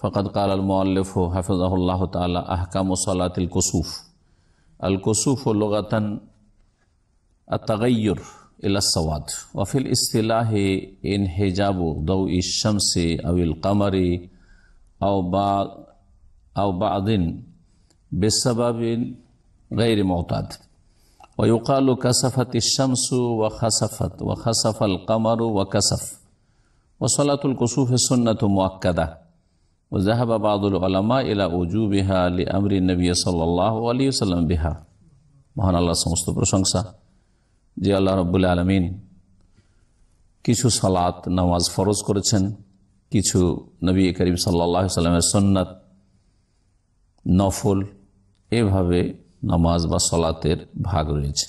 فقد قال المؤلف حفظه الله تعالى أحكام صلاة الكسوف الكسوف لغة التغير الى السواد وفي الاصطلاح انحجاب ضوء الشمس او القمر او بعض او بعض بسبب غير معتاد ويقال كسفت الشمس وخسفت وخسف القمر وكسف وصلاة الكسوف سنة مؤكده وذهب بعض ইলা উজু وجوبها لامر النبي নবী الله عليه وسلم بها মহান আল্লাহ সমস্ত প্রশংসা যে আল্লাহ রব্বুল আলমিন কিছু সালাত নামাজ ফরজ করেছেন কিছু নবী করিম সাল্লাহ সাল্লামের সন্ন্যাত নফল এভাবে নামাজ বা সলাতের ভাগ রয়েছে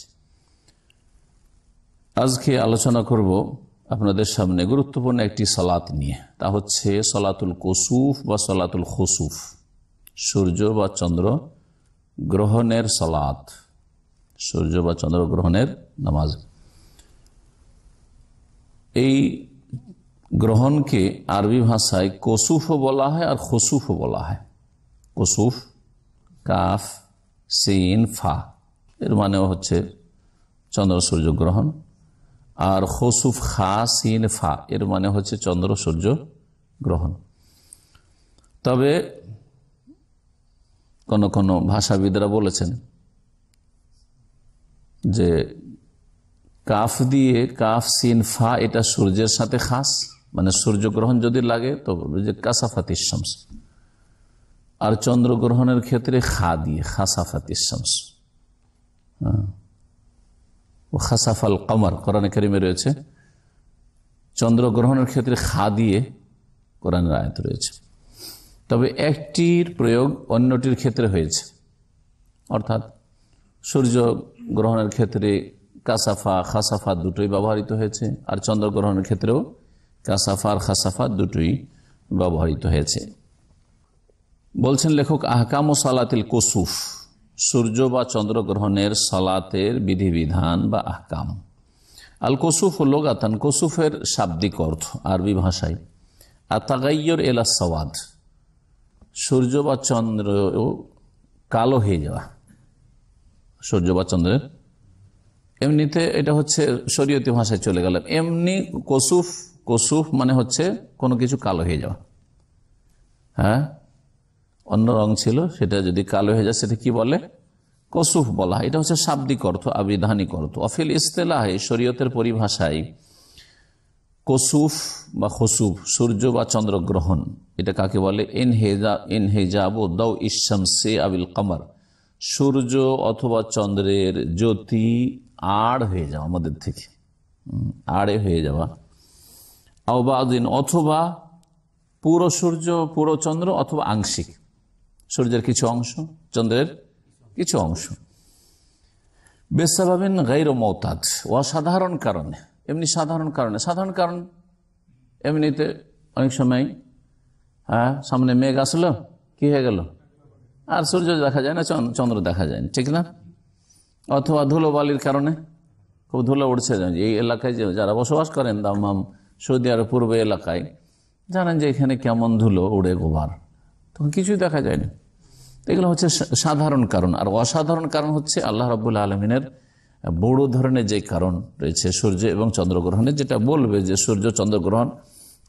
আজকে আলোচনা করবো আপনাদের সামনে গুরুত্বপূর্ণ একটি সালাত নিয়ে তা হচ্ছে সলাতুল কসুফ বা সলাতুল খসুফ সূর্য বা চন্দ্র গ্রহণের সালাত সূর্য বা চন্দ্র গ্রহণের নামাজ এই গ্রহণকে আরবি ভাষায় কসুফও বলা হয় আর খসুফও বলা হয় কসুফ কাফ সিন ফা এর মানেও হচ্ছে চন্দ্র সূর্য গ্রহণ আর হসুফ খা সিন ফা এর মানে হচ্ছে চন্দ্র সূর্য গ্রহণ তবে কোন কোনো ভাষাবিদরা বলেছেন যে কাফ দিয়ে কাফ সিন ফা এটা সূর্যের সাথে খাস মানে সূর্যগ্রহণ যদি লাগে তো বলবে যে কাসাফাত ইসামস আর চন্দ্রগ্রহণের ক্ষেত্রে খা দিয়ে খাসাফাত ইসামস হ্যাঁ খাসাফাল কামার কোরআনে কারিমে রয়েছে চন্দ্রগ্রহণের ক্ষেত্রে খা দিয়ে কোরআনের আয়ত রয়েছে তবে একটির প্রয়োগ অন্যটির ক্ষেত্রে হয়েছে অর্থাৎ সূর্য গ্রহণের ক্ষেত্রে কাসাফা খাসাফা দুটোই ব্যবহৃত হয়েছে আর চন্দ্রগ্রহণের ক্ষেত্রেও কাসাফা আর খাসাফা দুটোই ব্যবহৃত হয়েছে বলছেন লেখক আহকাম ও সালাতিল কসুফ সূর্য বা চন্দ্রগ্রহণের সালাতের বিধিবিধান বা আহকাম আল কসুফ গাতান কসুফের শাব্দিক অর্থ আরবি ভাষায় আতাগাইয়র এলা সওয়াদ সূর্য বা চন্দ্র কালো হয়ে যাওয়া সূর্য বা চন্দ্রের এমনিতে এটা হচ্ছে শরীয়তী ভাষায় চলে গেলাম এমনি কসুফ কসুফ মানে হচ্ছে কোনো কিছু কালো হয়ে যাওয়া হ্যাঁ অন্য রং ছিল সেটা যদি কালো হয়ে যায় সেটা কি বলে কসুফ বলা এটা হচ্ছে শাব্দিক অর্থ আবিধানিক অর্থ অফিল ইস্তেলাহে শরীয়তের পরিভাষায় কসুফ বা খসুফ সূর্য বা চন্দ্রগ্রহণ এটা কাকে বলে এনহেজা এনহেজাব দাউ ইসামসে আবিল কামার সূর্য অথবা চন্দ্রের জ্যোতি আড় হয়ে যাওয়া আমাদের থেকে আড়ে হয়ে যাওয়া আওবাদিন অথবা পুরো সূর্য পুরো চন্দ্র অথবা আংশিক সূর্যের কিছু অংশ চন্দ্রের কিছু অংশ বেসাবাবিন গাইর মৌতাজ অসাধারণ কারণে এমনি সাধারণ কারণে সাধারণ কারণ এমনিতে অনেক সময় হ্যাঁ সামনে মেঘ আসলো কি হয়ে গেল আর সূর্য দেখা যায় না চন্দ্র দেখা যায় না ঠিক না অথবা ধুলোবালির কারণে খুব ধুলো উঠছে এই এলাকায় যারা বসবাস করেন দাম্মাম সৌদি আরব পূর্ব এলাকায় জানেন যে এখানে কেমন ধুলো উড়ে গোবার তখন কিছুই দেখা যায় না এগুলো হচ্ছে সাধারণ কারণ আর অসাধারণ কারণ হচ্ছে আল্লাহ রবুল্লা আলমিনের বড় ধরনের যে কারণ রয়েছে সূর্য এবং চন্দ্রগ্রহণের যেটা বলবে যে সূর্য চন্দ্রগ্রহণ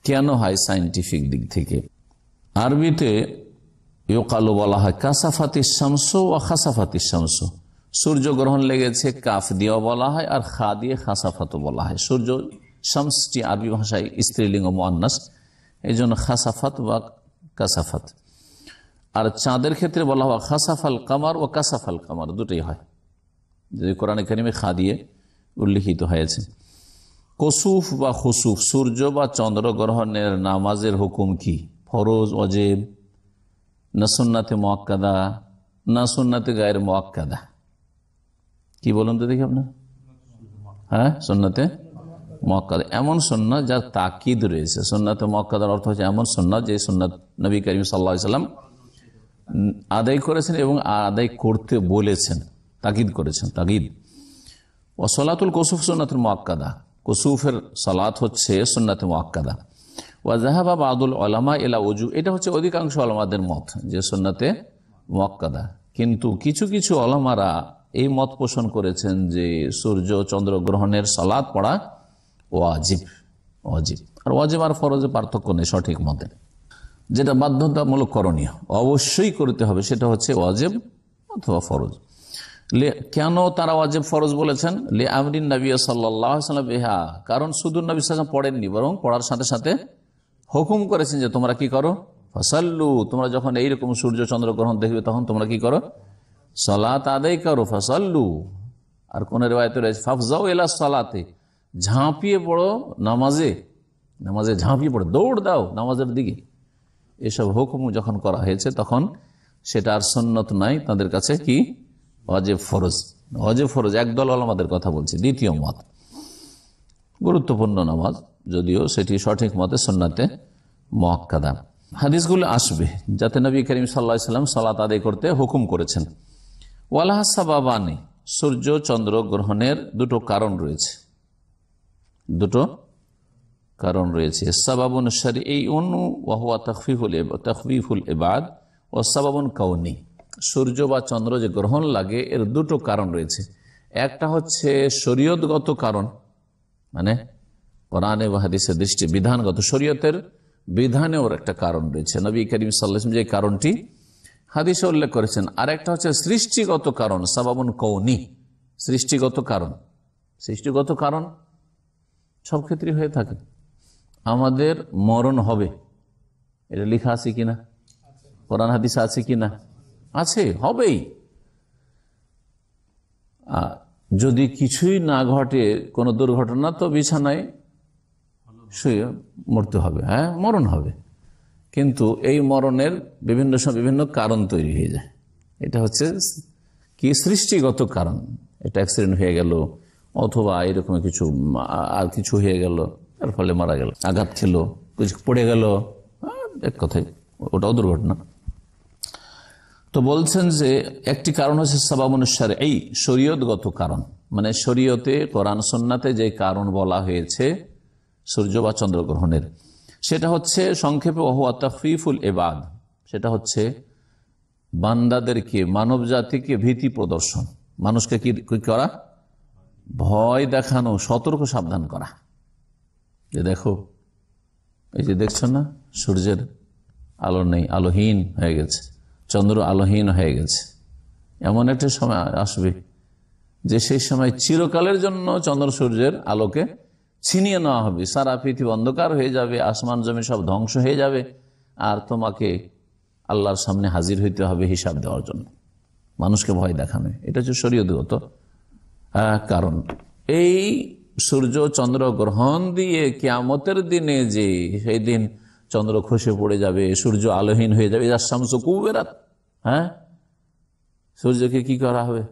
কেন হয় সাইন্টিফিক দিক থেকে আরবিতে ইয়োকালো বলা হয় কাসাফাতি শামস ও খাসাফাতি শামস সূর্যগ্রহণ লেগেছে কাফ দিয়েও বলা হয় আর খা দিয়ে খাসাফাতও বলা হয় সূর্য শামসটি আরবি ভাষায় স্ত্রীলিঙ্গ মহান্নাস এই জন্য খাসাফাত বা কাসাফাত আর চাঁদের ক্ষেত্রে বলা হয় খাসাফাল কামার ও কাসাফাল কামার দুটোই হয় যদি কোরআন একাডেমি খা দিয়ে উল্লিখিত হয়েছে কসুফ বা হুসুফ সূর্য বা চন্দ্র গ্রহণের নামাজের হুকুম কি ফরজ অজেব না সুন্নাতে মোয়াক্কাদা না সুন্নাতে গায়ের মোয়াক্কাদা কি বলুন তো দেখি আপনার হ্যাঁ সন্নাতে মক্কাদ এমন সন্ন্যাস যার তাকিদ রয়েছে সন্ন্যাতে মক্কাদার অর্থ হচ্ছে এমন সন্ন্যাস যে সন্ন্যত নবী করিম সাল্লা সাল্লাম আদায় করেছেন এবং আদায় করতে বলেছেন তাগিদ করেছেন তাগিদ ও সলাতুল কসুফ সোনাতুল মোয়াক্কাদা কসুফের সালাত হচ্ছে সোনাতে মোয়াক্কাদা ওয়াজাহাবা আদুল আলামা এলা অজু এটা হচ্ছে অধিকাংশ আলামাদের মত যে সোনাতে মোয়াক্কাদা কিন্তু কিছু কিছু আলামারা এই মত পোষণ করেছেন যে সূর্য চন্দ্র গ্রহণের সালাদ পড়া ওয়াজিব ওয়াজিব আর ওয়াজিব আর ফরজে পার্থক্য নেই সঠিক মতে যেটা বাধ্যতামূলক করণীয় অবশ্যই করতে হবে সেটা হচ্ছে ওয়াজেব অথবা ফরজ কেন তারা ওয়াজেব ফরজ বলেছেন লে আমরিন নবী সাল্লাম এহা কারণ শুধু নবী সাল্লাম পড়েননি বরং পড়ার সাথে সাথে হুকুম করেছেন যে তোমরা কি করো ফসাল্লু তোমরা যখন এইরকম সূর্য চন্দ্রগ্রহণ দেখবে তখন তোমরা কি করো সলাত আদায় করো ফসাল্লু আর কোন রেওয়ায়ত রয়েছে ফাফজাও এলা সালাতে ঝাঁপিয়ে পড়ো নামাজে নামাজে ঝাঁপিয়ে পড়ো দৌড় দাও নামাজের দিকে এসব হুকুম যখন করা হয়েছে তখন সেটা আর সন্নত নাই তাদের কাছে কি অজেব ফরজ অজেব ফরজ একদল আমাদের কথা বলছি দ্বিতীয় মত গুরুত্বপূর্ণ নামাজ যদিও সেটি সঠিক মতে সন্নাতে মহাক্কাদা হাদিসগুলো আসবে যাতে নবী করিম সাল্লা সাল্লাম সালাত আদায় করতে হুকুম করেছেন ওয়ালাহাসাবাবানি সূর্য চন্দ্র গ্রহণের দুটো কারণ রয়েছে দুটো কারণ রয়েছে সাবাবন সারি এই অনু ওয়া তখফিফুল তখফিফুল এবাদ ও সাবাবন কাউনি সূর্য বা চন্দ্র যে গ্রহণ লাগে এর দুটো কারণ রয়েছে একটা হচ্ছে শরীয়তগত কারণ মানে কোরআনে বাহাদিসের দৃষ্টি বিধানগত শরীয়তের বিধানেও একটা কারণ রয়েছে নবী করিম সাল্লাম যে কারণটি হাদিসে উল্লেখ করেছেন আর একটা হচ্ছে সৃষ্টিগত কারণ সাবাবন কৌনি সৃষ্টিগত কারণ সৃষ্টিগত কারণ সব ক্ষেত্রেই হয়ে থাকে আমাদের মরণ হবে এটা লেখা আছে কিনা কোরআন হাদিস আছে কিনা আছে হবেই যদি কিছুই না ঘটে কোনো দুর্ঘটনা তো বিছানায় শুয়ে মরতে হবে হ্যাঁ মরণ হবে কিন্তু এই মরণের বিভিন্ন সময় বিভিন্ন কারণ তৈরি হয়ে যায় এটা হচ্ছে কি সৃষ্টিগত কারণ এটা অ্যাক্সিডেন্ট হয়ে গেল অথবা এরকম কিছু আর কিছু হয়ে গেল তার ফলে মারা গেল আঘাত ছিল কিছু পড়ে গেল হ্যাঁ, এক কথায় ওটাও দুর্ঘটনা তো বলছেন যে একটি কারণ হচ্ছে সবাব অনুসারে এই শরীয়তগত কারণ মানে শরীয়তে কোরআন সন্নাতে যে কারণ বলা হয়েছে সূর্য বা চন্দ্রগ্রহণের সেটা হচ্ছে সংক্ষেপে ওহুয়া ফিফুল এবাদ সেটা হচ্ছে বান্দাদেরকে মানব জাতিকে ভীতি প্রদর্শন মানুষকে কি করা ভয় দেখানো সতর্ক সাবধান করা যে দেখো এই যে দেখছো না সূর্যের আলো নেই আলোহীন হয়ে গেছে চন্দ্র আলোহীন হয়ে গেছে এমন একটা সময় আসবে যে সেই সময় চিরকালের জন্য চন্দ্র সূর্যের আলোকে ছিনিয়ে নেওয়া হবে সারা পৃথিবী অন্ধকার হয়ে যাবে আসমান জমি সব ধ্বংস হয়ে যাবে আর তোমাকে আল্লাহর সামনে হাজির হইতে হবে হিসাব দেওয়ার জন্য মানুষকে ভয় দেখানো এটা হচ্ছে শরীয়দগত কারণ এই সূর্য চন্দ্র গ্রহণ দিয়ে কিয়ামতের দিনে যে সেই দিন চন্দ্র খসে পড়ে যাবে সূর্য আলোহীন হয়ে যাবে শামস কুবেরাত হ্যাঁ সূর্যকে কি করা হবে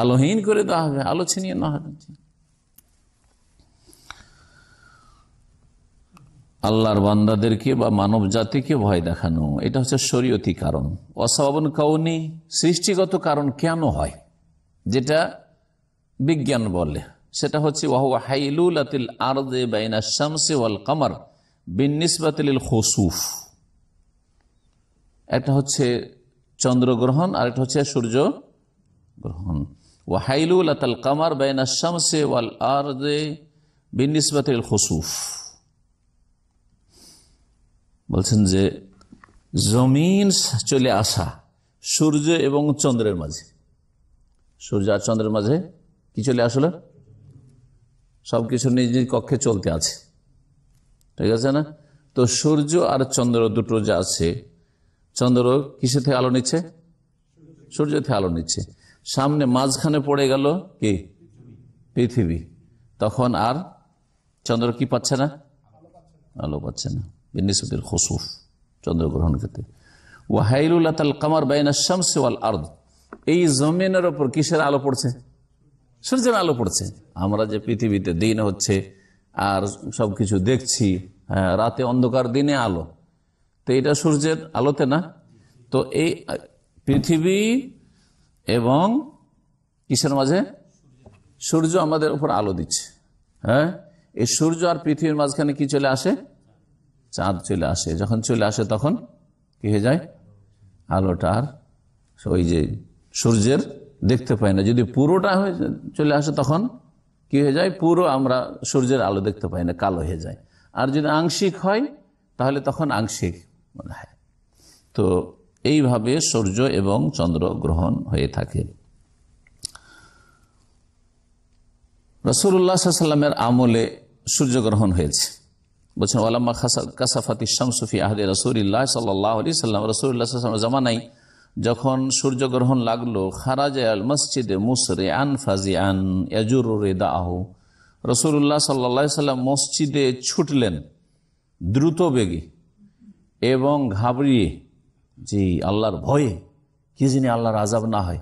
আলোহীন করে দেওয়া হবে আলো ছিনিয়ে নেওয়া হবে আল্লাহর বান্দাদেরকে বা মানব জাতিকে ভয় দেখানো এটা হচ্ছে শরীয়তি কারণ অস্বাবন কাউনি সৃষ্টিগত কারণ কেন হয় যেটা বিজ্ঞান বলে সেটা হচ্ছে ওয়াল কামার একটা হচ্ছে চন্দ্রগ্রহণ আর একটা হচ্ছে সূর্য গ্রহণ ওয়াহাইলুল আতাল কামার বাইনা শামসে ওয়াল আরদে বিনিসবাতিল খসুফ বলছেন যে জমিন চলে আসা সূর্য এবং চন্দ্রের মাঝে সূর্য আর চন্দ্রের মাঝে কি চলে আসলো সব কিছু নিজ নিজ কক্ষে চলতে আছে ঠিক আছে না তো সূর্য আর চন্দ্র দুটো যা আছে চন্দ্র কিসে থেকে আলো নিচ্ছে সূর্য থেকে আলো নিচ্ছে সামনে মাঝখানে পড়ে গেল কি পৃথিবী তখন আর চন্দ্র কি পাচ্ছে না আলো পাচ্ছে না বিনিসুদের খসুফ চন্দ্রগ্রহণ ক্ষেত্রে ওয়াহাইলুল্লাহ কামার বাইনা শামসে ওয়াল আর্দ এই জমিনের ওপর কিসের আলো পড়ছে সূর্যের আলো পড়ছে আমরা যে পৃথিবীতে দিন হচ্ছে আর সব কিছু দেখছি হ্যাঁ, রাতে অন্ধকার দিনে আলো তো এটা সূর্যের আলোতে না তো এই পৃথিবী এবং কিসের মাঝে সূর্য আমাদের উপর আলো দিচ্ছে হ্যাঁ এই সূর্য আর পৃথিবীর মাঝখানে কি চলে আসে চাঁদ চলে আসে যখন চলে আসে তখন কি হয়ে যায় আলোটা আর ওই যে সূর্যের দেখতে পাই না যদি পুরোটা হয়ে চলে আসে তখন কি হয়ে যায় পুরো আমরা সূর্যের আলো দেখতে পাই না কালো হয়ে যায় আর যদি আংশিক হয় তাহলে তখন আংশিক মনে হয় তো এইভাবে সূর্য এবং চন্দ্র গ্রহণ হয়ে থাকে রসুল্লাহ সাল্লামের আমলে সূর্যগ্রহণ হয়েছে বলছেন ওলাম্মা কাসাফাতি শামসুফি আহদে রসুল্লাহ সাল্লাহ আলি সাল্লাম রসুল্লাহ সাল্লাম জামানাই যখন সূর্যগ্রহণ লাগলো খারাজে আল মসজিদে মুসরে আন ফাজি আন এজুরাহ রসুল্লাহ সাল্লা সাল্লাম মসজিদে ছুটলেন দ্রুত বেগে এবং ঘাবড়িয়ে জি আল্লাহর ভয়ে কি জানি আল্লাহর আজাব না হয়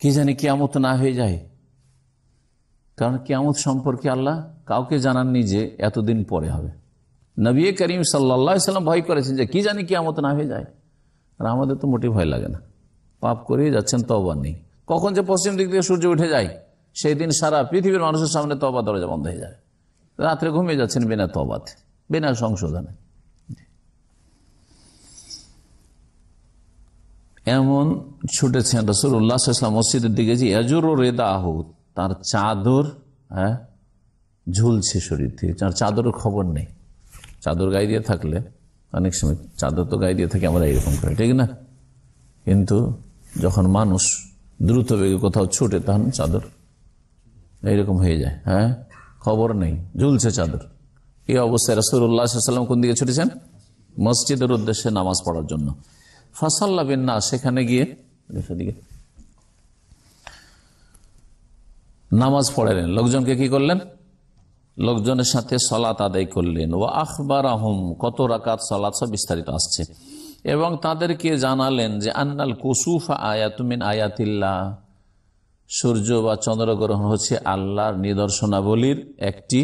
কি জানি কেয়ামত না হয়ে যায় কারণ কেয়ামত সম্পর্কে আল্লাহ কাউকে জানাননি যে এতদিন পরে হবে নবী করিম সাল্লা সাল্লাম ভয় করেছেন যে কি জানি কেয়ামত না হয়ে যায় আর আমাদের তো মোটেই ভয় লাগে না পাপ করেই যাচ্ছেন তবা নেই কখন যে পশ্চিম দিক থেকে সূর্য উঠে যায় সেই দিন সারা পৃথিবীর মানুষের সামনে তবা দরজা বন্ধ হয়ে যায় রাত্রে ঘুমিয়ে যাচ্ছেন বিনা তবাতে বিনা সংশোধনে এমন ছুটেছেন রসুল ইসলাম মসজিদের দিকে যে এজুর ও রেদা আহ তার চাদর হ্যাঁ ঝুলছে শরীর থেকে তার চাদরের খবর নেই চাদর গায়ে দিয়ে থাকলে অনেক সময় চাদর তো গায়ে দিয়ে থাকি আমরা এরকম করি ঠিক না কিন্তু যখন মানুষ দ্রুত বেগে কোথাও ছুটে তখন চাদর এইরকম হয়ে যায় হ্যাঁ খবর নেই ঝুলছে চাদর এই অবস্থায় রাসুল্লাহাম কোন দিকে ছুটেছেন মসজিদের উদ্দেশ্যে নামাজ পড়ার জন্য ফাসাল্লা বিন না সেখানে গিয়ে নামাজ পড়ালেন লোকজনকে কি করলেন লোকজনের সাথে সলাত আদায় করলেন ও আখবর আহম কত রাকাত সলাৎ সব বিস্তারিত আসছে এবং তাদেরকে জানালেন যে আন্নাল কুসুফা আয়াতুমিন আয়াতিল্লা সূর্য বা চন্দ্রগ্রহণ হচ্ছে আল্লাহর নিদর্শনাবলীর একটি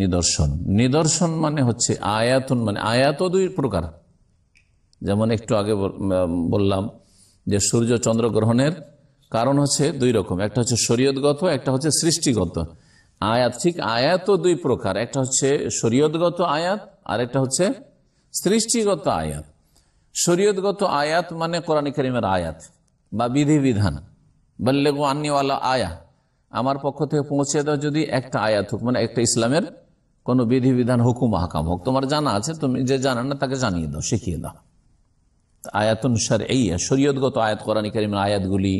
নিদর্শন নিদর্শন মানে হচ্ছে আয়াতন মানে আয়াত দুই প্রকার যেমন একটু আগে বললাম যে সূর্য চন্দ্রগ্রহণের কারণ হচ্ছে দুই রকম একটা হচ্ছে শরীয়তগত একটা হচ্ছে সৃষ্টিগত আয়াত ঠিক আয়াতও দুই প্রকার একটা হচ্ছে শরীয়তগত আয়াত আর একটা হচ্ছে সৃষ্টিগত আয়াত শরীয়তগত আয়াত মানে কোরআন করিমের আয়াত বা বিধিবিধান বল্লেগু আন্নিওয়ালা আয়া আমার পক্ষ থেকে পৌঁছে দাও যদি একটা আয়াত হোক মানে একটা ইসলামের কোনো বিধিবিধান হুকুম হাকাম হোক তোমার জানা আছে তুমি যে জানা না তাকে জানিয়ে দাও শিখিয়ে দাও আয়াত অনুসারে এই শরীয়তগত আয়াত কোরআন করিমের আয়াতগুলি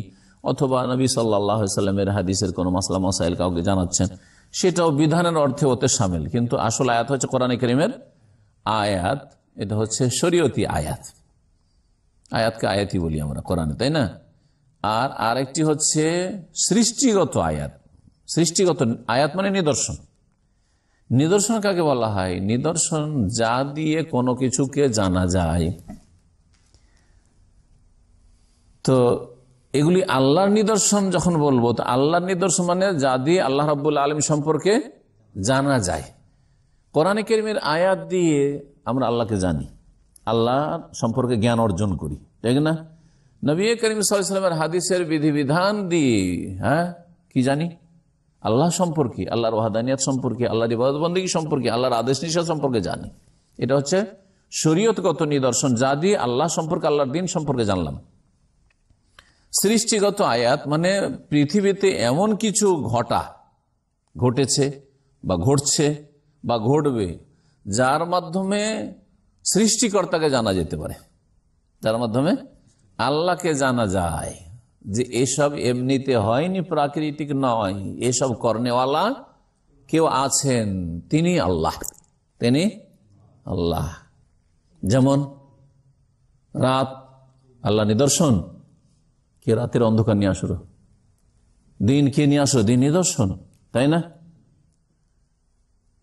অথবা নবী সাল্লাহ সাল্লামের হাদিসের কোনো মাসলা মাসাইল কাউকে জানাচ্ছেন সেটাও বিধানের অর্থে ওতে সামিল কিন্তু আসল আয়াত হচ্ছে কোরআনে করিমের আয়াত এটা হচ্ছে শরীয়তি আয়াত আয়াতকে আয়াতই বলি আমরা কোরআনে তাই না আর আরেকটি হচ্ছে সৃষ্টিগত আয়াত সৃষ্টিগত আয়াত মানে নিদর্শন নিদর্শন কাকে বলা হয় নিদর্শন যা দিয়ে কোনো কিছুকে জানা যায় তো এগুলি আল্লাহর নিদর্শন যখন বলবো তো আল্লাহর নিদর্শন মানে যা দিয়ে আল্লাহ রাবুল আলম সম্পর্কে জানা যায় কোরআনে কেরিমের আয়াত দিয়ে আমরা আল্লাহকে জানি আল্লাহ সম্পর্কে জ্ঞান অর্জন করি তাই না নবী করিম সাল্লামের হাদিসের বিধিবিধান দিয়ে হ্যাঁ কি জানি আল্লাহ সম্পর্কে আল্লাহ রহাদানিয়াত সম্পর্কে আল্লাহর ইবাদবন্দী সম্পর্কে আল্লাহর আদেশ নিষেধ সম্পর্কে জানি এটা হচ্ছে শরীয়তগত নিদর্শন যা দিয়ে আল্লাহ সম্পর্কে আল্লাহর দিন সম্পর্কে জানলাম সৃষ্টিগত আয়াত মানে পৃথিবীতে এমন কিছু ঘটা ঘটেছে বা ঘটছে বা ঘটবে যার মাধ্যমে সৃষ্টিকর্তাকে জানা যেতে পারে যার মাধ্যমে আল্লাহকে জানা যায় যে এসব এমনিতে হয়নি প্রাকৃতিক নয় এসব কর্নেওয়ালা কেউ আছেন তিনি আল্লাহ তিনি আল্লাহ যেমন রাত আল্লাহ নিদর্শন কে রাতের অন্ধকার নিয়ে আসলো দিন কে নিয়ে আসলো দিন নিদর্শন তাই না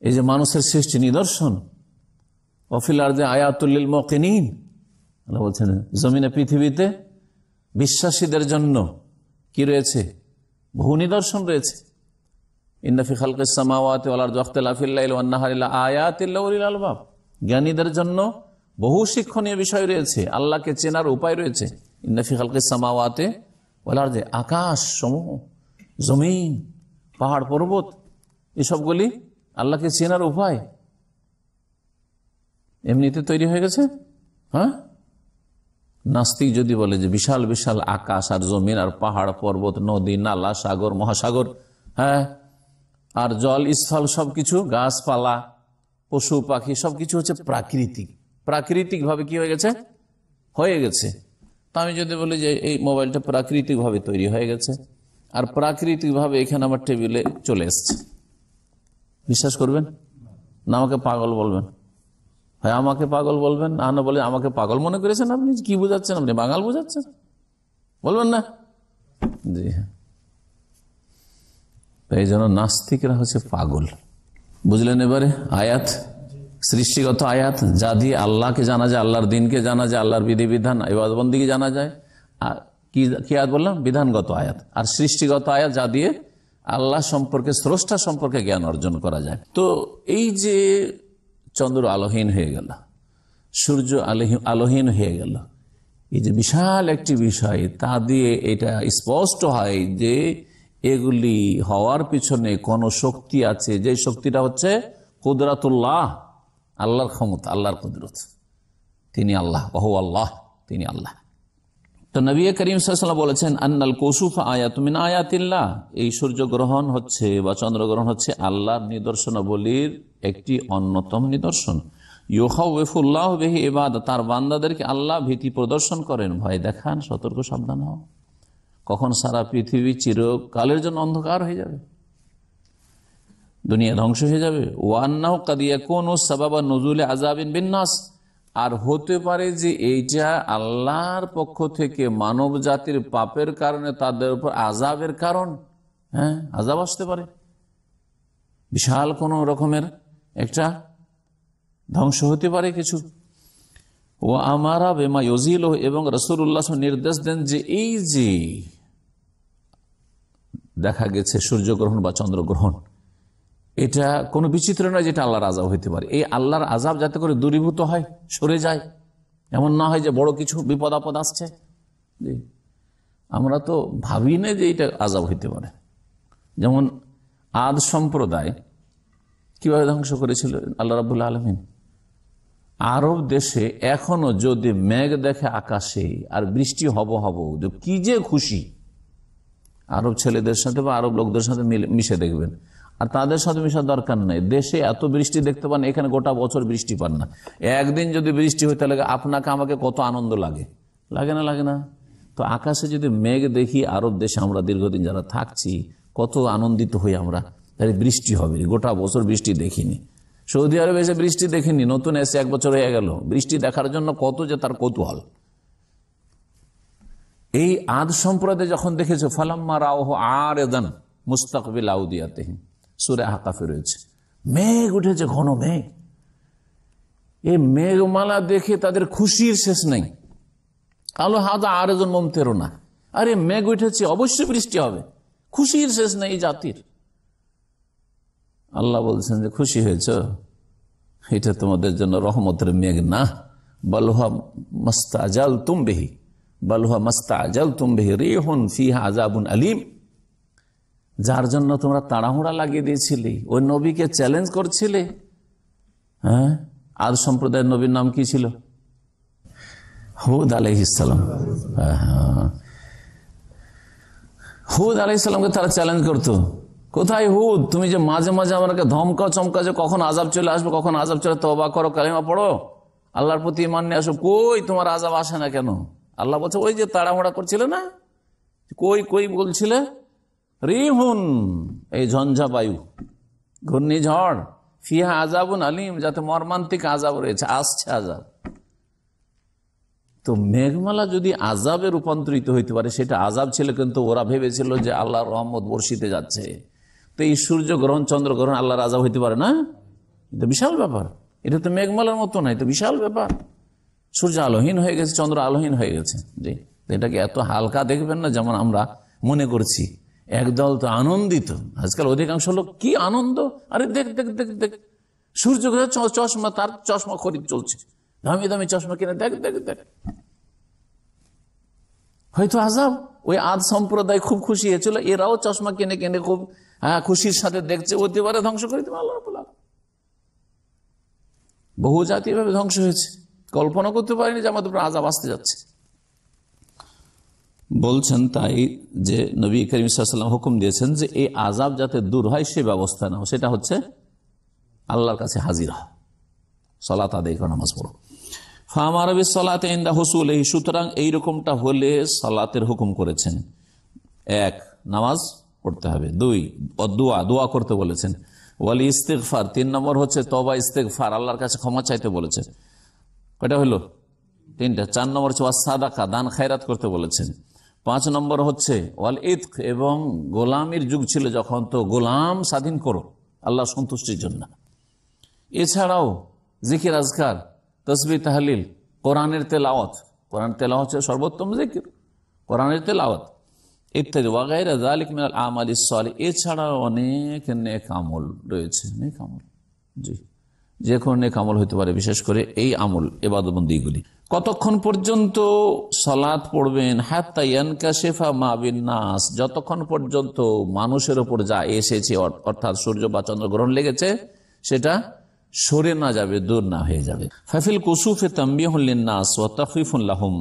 এই যে মানুষের সৃষ্টি নিদর্শন অফিল আর যে আয়াতুল্লিল মকিন নিন বলছেন জমিনে পৃথিবীতে বিশ্বাসীদের জন্য কি রয়েছে বহু নিদর্শন রয়েছে ইন্দাফি খালকামাওয়াত জ্ঞানীদের জন্য বহু শিক্ষণীয় বিষয় রয়েছে আল্লাহকে চেনার উপায় রয়েছে সামাওয়াতে বলার যে আকাশ সমূহ জমিন পাহাড় পর্বত এসবগুলি আল্লাহকে চেনার উপায় এমনিতে তৈরি হয়ে গেছে হ্যাঁ নাস্তিক যদি বলে যে বিশাল বিশাল আকাশ আর জমিন আর পাহাড় পর্বত নদী নালা সাগর মহাসাগর হ্যাঁ আর জল স্থল সবকিছু গাছপালা পশু পাখি সবকিছু হচ্ছে প্রাকৃতিক প্রাকৃতিকভাবে কি হয়ে গেছে হয়ে গেছে তা আমি যদি বলি যে এই মোবাইলটা প্রাকৃতিকভাবে তৈরি হয়ে গেছে আর প্রাকৃতিকভাবে এখানে আমার টেবিলে চলে এসছে বিশ্বাস করবেন না আমাকে পাগল বলবেন হ্যাঁ আমাকে পাগল বলবেন না না বলে আমাকে পাগল মনে করেছেন আপনি কি বোঝাচ্ছেন আপনি বাঙাল বোঝাচ্ছেন বলবেন না জি হ্যাঁ তাই জন্য নাস্তিকরা হচ্ছে পাগল বুঝলেন এবারে আয়াত সৃষ্টিগত আয়াত যা দিয়ে আল্লাহকে জানা যায় আল্লাহর দিনকে জানা যায় আল্লাহর বিধিবিধান ইবাদবন্দিকে জানা যায় আর কি কি আয়াত বললাম বিধানগত আয়াত আর সৃষ্টিগত আয়াত যা দিয়ে আল্লাহ সম্পর্কে স্রষ্টা সম্পর্কে জ্ঞান অর্জন করা যায় তো এই যে চন্দ্র আলোহীন হয়ে গেল সূর্য আলোহীন আলোহীন হয়ে গেল এই যে বিশাল একটি বিষয় তা দিয়ে এটা স্পষ্ট হয় যে এগুলি হওয়ার পিছনে কোন শক্তি আছে যে শক্তিটা হচ্ছে কুদরাতুল্লাহ আল্লাহর ক্ষমতা আল্লাহর কুদরত তিনি আল্লাহ বহু আল্লাহ তিনি আল্লাহ তো নবী করিম সাল্লাম বলেছেন আন্নাল কৌসুফা তুমি না আয়াতিল্লা এই সূর্য গ্রহণ হচ্ছে বা চন্দ্রগ্রহণ হচ্ছে আল্লাহর নিদর্শনাবলীর একটি অন্যতম নিদর্শন ইউহাউফুল্লাহ বেহি এবাদ তার বান্দাদেরকে আল্লাহ ভীতি প্রদর্শন করেন ভয় দেখান সতর্ক সাবধান হও কখন সারা পৃথিবী চিরকালের জন্য অন্ধকার হয়ে যাবে দুনিয়া ধ্বংস হয়ে যাবে ওয়ান্নাহ কাদিয়া কোন ও সাবাবা নজুলে আজাবিন বিন্যাস আর হতে পারে যে এইটা আল্লাহর পক্ষ থেকে মানব জাতির পাপের কারণে তাদের উপর আজাবের কারণ হ্যাঁ আজাব আসতে পারে বিশাল কোনো রকমের একটা ধ্বংস হতে পারে কিছু ও আমারা বেমা ইজিল এবং রসুল্লাহ নির্দেশ দেন যে এই যে দেখা গেছে সূর্যগ্রহণ বা চন্দ্রগ্রহণ এটা কোনো বিচিত্র নয় যেটা আল্লাহর আজাব হইতে পারে এই আল্লাহর আজাব যাতে করে দূরীভূত হয় সরে যায় এমন না হয় যে বড় কিছু বিপদ আপদ আসছে আমরা তো ভাবি না যে এটা আজাব হইতে পারে যেমন আদ সম্প্রদায় কিভাবে ধ্বংস করেছিল আল্লাহ রাবুল্লা আলমিন আরব দেশে এখনো যদি মেঘ দেখে আকাশে আর বৃষ্টি হব হব কি যে খুশি আরব ছেলেদের সাথে বা আরব লোকদের সাথে মিশে দেখবেন আর তাদের সাথে মিশার দরকার নেই দেশে এত বৃষ্টি দেখতে পান এখানে গোটা বছর বৃষ্টি পান না একদিন যদি বৃষ্টি হইতে লাগে আপনাকে আমাকে কত আনন্দ লাগে লাগে না লাগে না তো আকাশে যদি মেঘ দেখি আরব দেশে আমরা দীর্ঘদিন যারা থাকছি কত আনন্দিত হই আমরা তাহলে বৃষ্টি হবে গোটা বছর বৃষ্টি দেখিনি সৌদি আরবে এসে বৃষ্টি দেখিনি নতুন এসে এক বছর হয়ে গেল বৃষ্টি দেখার জন্য কত যে তার কৌতূহল এই আদ সম্প্রদায় যখন দেখেছে ফালাম্মা রাও আর এদান মুস্তাকবিল আউদিয়াতে সুরে হাকাফে রয়েছে মেঘ উঠেছে ঘন মেঘ এই মেঘমালা দেখে তাদের খুশির শেষ নেই আলো হাজা আর একজন মমতেরো না আরে মেঘ উঠেছে অবশ্যই বৃষ্টি হবে খুশির শেষ নেই জাতির আল্লাহ বলছেন যে খুশি হয়েছ এটা তোমাদের জন্য রহমতের মেঘ না বালুহা মস্তা জাল তুমবেহি বালুহা মস্তা জাল তুমি রে হন ফিহা আজাবুন আলিম যার জন্য তোমরা তাড়াহুড়া লাগিয়ে দিয়েছিলে ওই নবীকে চ্যালেঞ্জ করছিলে হ্যাঁ আর সম্প্রদায়ের নবীর নাম কি ছিল হুদ আলহিসাম হ্যাঁ, হ্যাঁ। হুদ আলহিসামকে তারা চ্যালেঞ্জ করতো কোথায় হুদ তুমি যে মাঝে মাঝে আমাকে ধমকা চমকা যে কখন আজাব চলে আসবে কখন আজাব চলে তবা করো কালিমা পড়ো আল্লাহর প্রতি ইমান নিয়ে আসো কই তোমার আজাব আসে না কেন আল্লাহ বলছে ওই যে তাড়াহুড়া করছিলে না কই কই বলছিলে রিহুন এই ঝঞ্ঝা বায়ু ঘূর্ণিঝড় ফিহা আজাবুন আলিম যাতে মর্মান্তিক আজাব রয়েছে আসছে আজাব তো মেঘমালা যদি আজাবে রূপান্তরিত হইতে পারে সেটা আজাব ছিল কিন্তু ওরা ভেবেছিল যে আল্লাহ রহমত বর্ষিতে যাচ্ছে তো এই সূর্য গ্রহণ চন্দ্রগ্রহণ আল্লাহর আজাব হইতে পারে না এটা বিশাল ব্যাপার এটা তো মেঘমালার মতো না এটা বিশাল ব্যাপার সূর্য আলোহীন হয়ে গেছে চন্দ্র আলোহীন হয়ে গেছে জি এটাকে এত হালকা দেখবেন না যেমন আমরা মনে করছি একদল তো আনন্দিত আজকাল অধিকাংশ লোক কি আনন্দ আরে দেখ দেখ দেখ দেখ সূর্য চশমা তার চশমা খরিদ চলছে দামি দামি চশমা কিনে দেখ দেখ দেখ হয়তো আজাব ওই আদ সম্প্রদায় খুব খুশি হয়েছিল এরাও চশমা কিনে কিনে খুব হ্যাঁ, খুশির সাথে দেখছে অতিবারে ধ্বংস করে দেবে আল্লাহ বহু জাতি ধ্বংস হয়েছে কল্পনা করতে পারিনি যে আমাদের আজাব আসতে যাচ্ছে বলছেন তাই যে নবী করিম সাল্লাম হুকুম দিয়েছেন যে এই আজাব যাতে দূর হয় সে ব্যবস্থা নাও সেটা হচ্ছে আল্লাহর কাছে হাজির হয় সলাত আদায় করে নামাজ পড়ো ফামারবি সলাতে ইন্দা হসুল এই সুতরাং এইরকমটা হলে সালাতের হুকুম করেছেন এক নামাজ পড়তে হবে দুই দোয়া দোয়া করতে বলেছেন ওয়ালি ইস্তেকফার তিন নম্বর হচ্ছে তবা ইস্তেকফার আল্লাহর কাছে ক্ষমা চাইতে বলেছেন কটা হলো তিনটা চার নম্বর হচ্ছে ওয়াসাদাকা দান খায়রাত করতে বলেছেন পাঁচ নম্বর হচ্ছে ওয়াল ইদ এবং গোলামের যুগ ছিল যখন তো গোলাম স্বাধীন করো আল্লাহ সন্তুষ্টির জন্য এছাড়াও জিকির আজকার তসবি তাহলিল কোরআনের তেলাওয়াত কোরআন তেলাওয়াত হচ্ছে সর্বোত্তম জিকির কোরআনের তেলাওয়াত ইত্যাদি ওয়াগাইরা জালিক মিনাল আমাল ইসলে এছাড়াও অনেক নেক আমল রয়েছে নেক আমল জি যে কোনো নেক আমল হইতে পারে বিশেষ করে এই আমল এবাদবন্দিগুলি কতক্ষণ পর্যন্ত সলাদ পড়বেন হাত্তা ইয়ানকা শেফা মাবিন নাস যতক্ষণ পর্যন্ত মানুষের ওপর যা এসেছে অর্থাৎ সূর্য বা চন্দ্রগ্রহণ লেগেছে সেটা সরে না যাবে দূর না হয়ে যাবে ফাফিল কুসুফে তাম্বিহ্লিনাস ও তাফিফুল্লাহম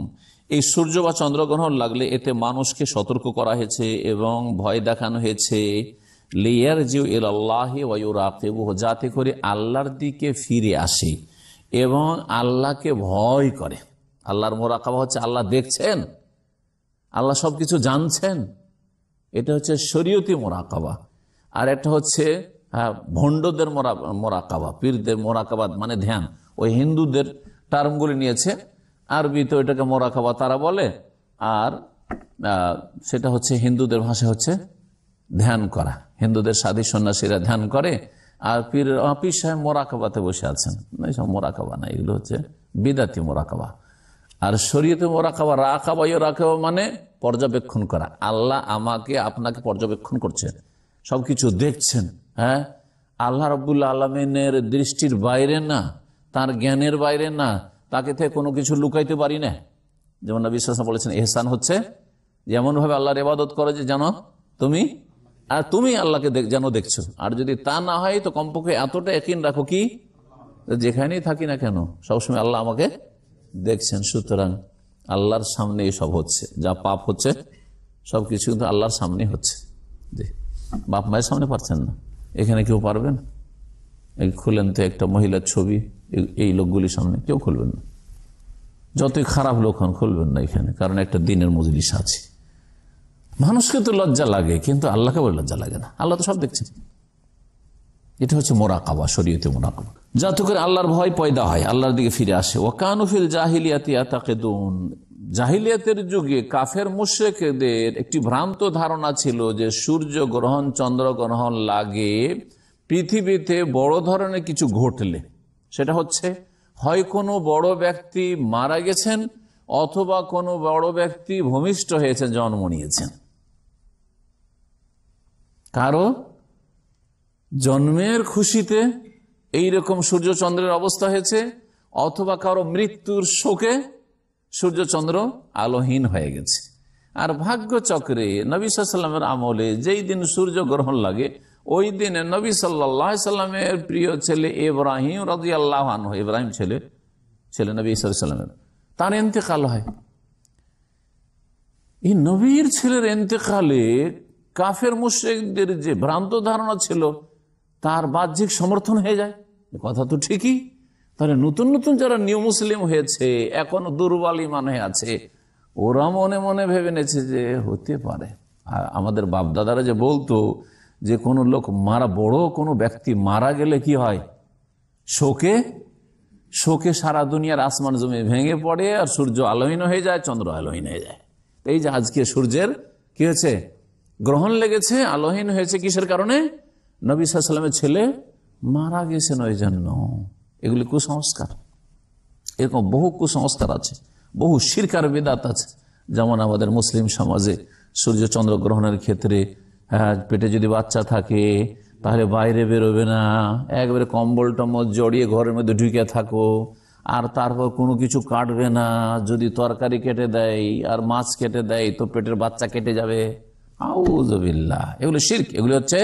এই সূর্য বা চন্দ্রগ্রহণ লাগলে এতে মানুষকে সতর্ক করা হয়েছে এবং ভয় দেখানো হয়েছে লেয়ার জিউ এল আল্লাহ যাতে করে আল্লাহর দিকে ফিরে আসে এবং আল্লাহকে ভয় করে আল্লাহর মোরাকাবা হচ্ছে আল্লাহ দেখছেন আল্লাহ সবকিছু জানছেন এটা হচ্ছে শরীয়তি মোরাকাবা আর একটা হচ্ছে ভণ্ডদের মোরা মোরাকাবা পীরদের মোরাকাবাদ মানে ধ্যান ওই হিন্দুদের টার্মগুলি নিয়েছে তো এটাকে মোরাকাবা তারা বলে আর সেটা হচ্ছে হিন্দুদের ভাষা হচ্ছে ধ্যান করা হিন্দুদের সাধী সন্ন্যাসীরা ধ্যান করে আর পীর পীর সাহেব মোরাকাবাতে বসে আছেন এইসব মোরাকাবা না এগুলো হচ্ছে বিদাতি মোরাকাবা আর শরীয়তে মোরাকাবা রাখাবা ইয়ে রাখাবা মানে পর্যবেক্ষণ করা আল্লাহ আমাকে আপনাকে পর্যবেক্ষণ করছেন সবকিছু দেখছেন হ্যাঁ আল্লাহ রবুল্লা আলমিনের দৃষ্টির বাইরে না তার জ্ঞানের বাইরে না তাকে থেকে কোনো কিছু লুকাইতে পারি না যেমন বিশ্বাস বলেছেন এহসান হচ্ছে যেমনভাবে আল্লাহর ইবাদত করে যে জানো তুমি আর তুমি আল্লাহকে যেন দেখছো আর যদি তা না হয় তো কমপক্ষে এতটা একই রাখো কি যেখানেই থাকি না কেন সবসময় আল্লাহ আমাকে দেখছেন সুতরাং আল্লাহর সামনে সব হচ্ছে যা পাপ হচ্ছে সব কিছু কিন্তু আল্লাহর সামনে হচ্ছে বাপ মায়ের সামনে পারছেন না এখানে কেউ পারবেন খুলেন তো একটা মহিলার ছবি এই লোকগুলির সামনে কেউ খুলবেন না যতই খারাপ লোক হন খুলবেন না এখানে কারণ একটা দিনের মজলিস আছে মানুষকে তো লজ্জা লাগে কিন্তু আল্লাহকে বলে লজ্জা লাগে না আল্লাহ তো সব দেখছেন এটা হচ্ছে মোরাকাবা শরীয়তে মোরাকাবা যাতে করে আল্লাহর ভয় পয়দা হয় আল্লাহর দিকে ফিরে আসে ও কানুফিল জাহিলিয়াতি তাকে দুন জাহিলিয়াতের যুগে কাফের মুশেকদের একটি ভ্রান্ত ধারণা ছিল যে সূর্য গ্রহণ চন্দ্র গ্রহণ লাগে পৃথিবীতে বড় ধরনের কিছু ঘটলে সেটা হচ্ছে হয় কোনো বড় ব্যক্তি মারা গেছেন অথবা কোনো বড় ব্যক্তি ভূমিষ্ঠ হয়েছে জন্ম নিয়েছেন কারো জন্মের খুশিতে এই রকম সূর্যচন্দ্রের অবস্থা হয়েছে অথবা কারো মৃত্যুর শোকে সূর্যচন্দ্র আলোহীন হয়ে গেছে আর ভাগ্যচক্রে নবী সাল্লামের আমলে যেই দিন সূর্য গ্রহণ লাগে ওই দিনে নবী সাল্লাহ সাল্লামের প্রিয় ছেলে এব্রাহিম রাজি ইব্রাহিম ছেলে ছেলে নবী সাল্লামের তার এতেকাল হয় এই নবীর ছেলের এতেকালে কাফের মুশ্রেকদের যে ভ্রান্ত ধারণা ছিল তার বাহ্যিক সমর্থন হয়ে যায় কথা তো ঠিকই তাহলে নতুন নতুন যারা নিউ মুসলিম হয়েছে এখন দুর্বল ইমান হয়ে আছে ওরা মনে মনে ভেবে নেছে যে হতে পারে আর আমাদের বাপদাদারা যে বলতো যে কোনো লোক মারা বড় কোনো ব্যক্তি মারা গেলে কি হয় শোকে শোকে সারা দুনিয়ার আসমান জমে ভেঙে পড়ে আর সূর্য আলোহীন হয়ে যায় চন্দ্র আলোহীন হয়ে যায় এই যে আজকে সূর্যের কি হয়েছে গ্রহণ লেগেছে আলোহীন হয়েছে কিসের কারণে নবী সাল্লামের ছেলে মারা গেছেন ওই জন্য এগুলি কুসংস্কার এরকম বহু কুসংস্কার আছে বহু শিরকার বেদাত আছে যেমন আমাদের মুসলিম সমাজে সূর্য চন্দ্র গ্রহণের ক্ষেত্রে হ্যাঁ, পেটে যদি বাচ্চা থাকে তাহলে বাইরে বেরোবে না একবারে কম্বল টম্বল জড়িয়ে ঘরের মধ্যে ঢুকে থাকো আর তারপর কোনো কিছু কাটবে না যদি তরকারি কেটে দেয় আর মাছ কেটে দেয় তো পেটের বাচ্চা কেটে যাবে আউজবিল্লা এগুলো শির্ক এগুলি হচ্ছে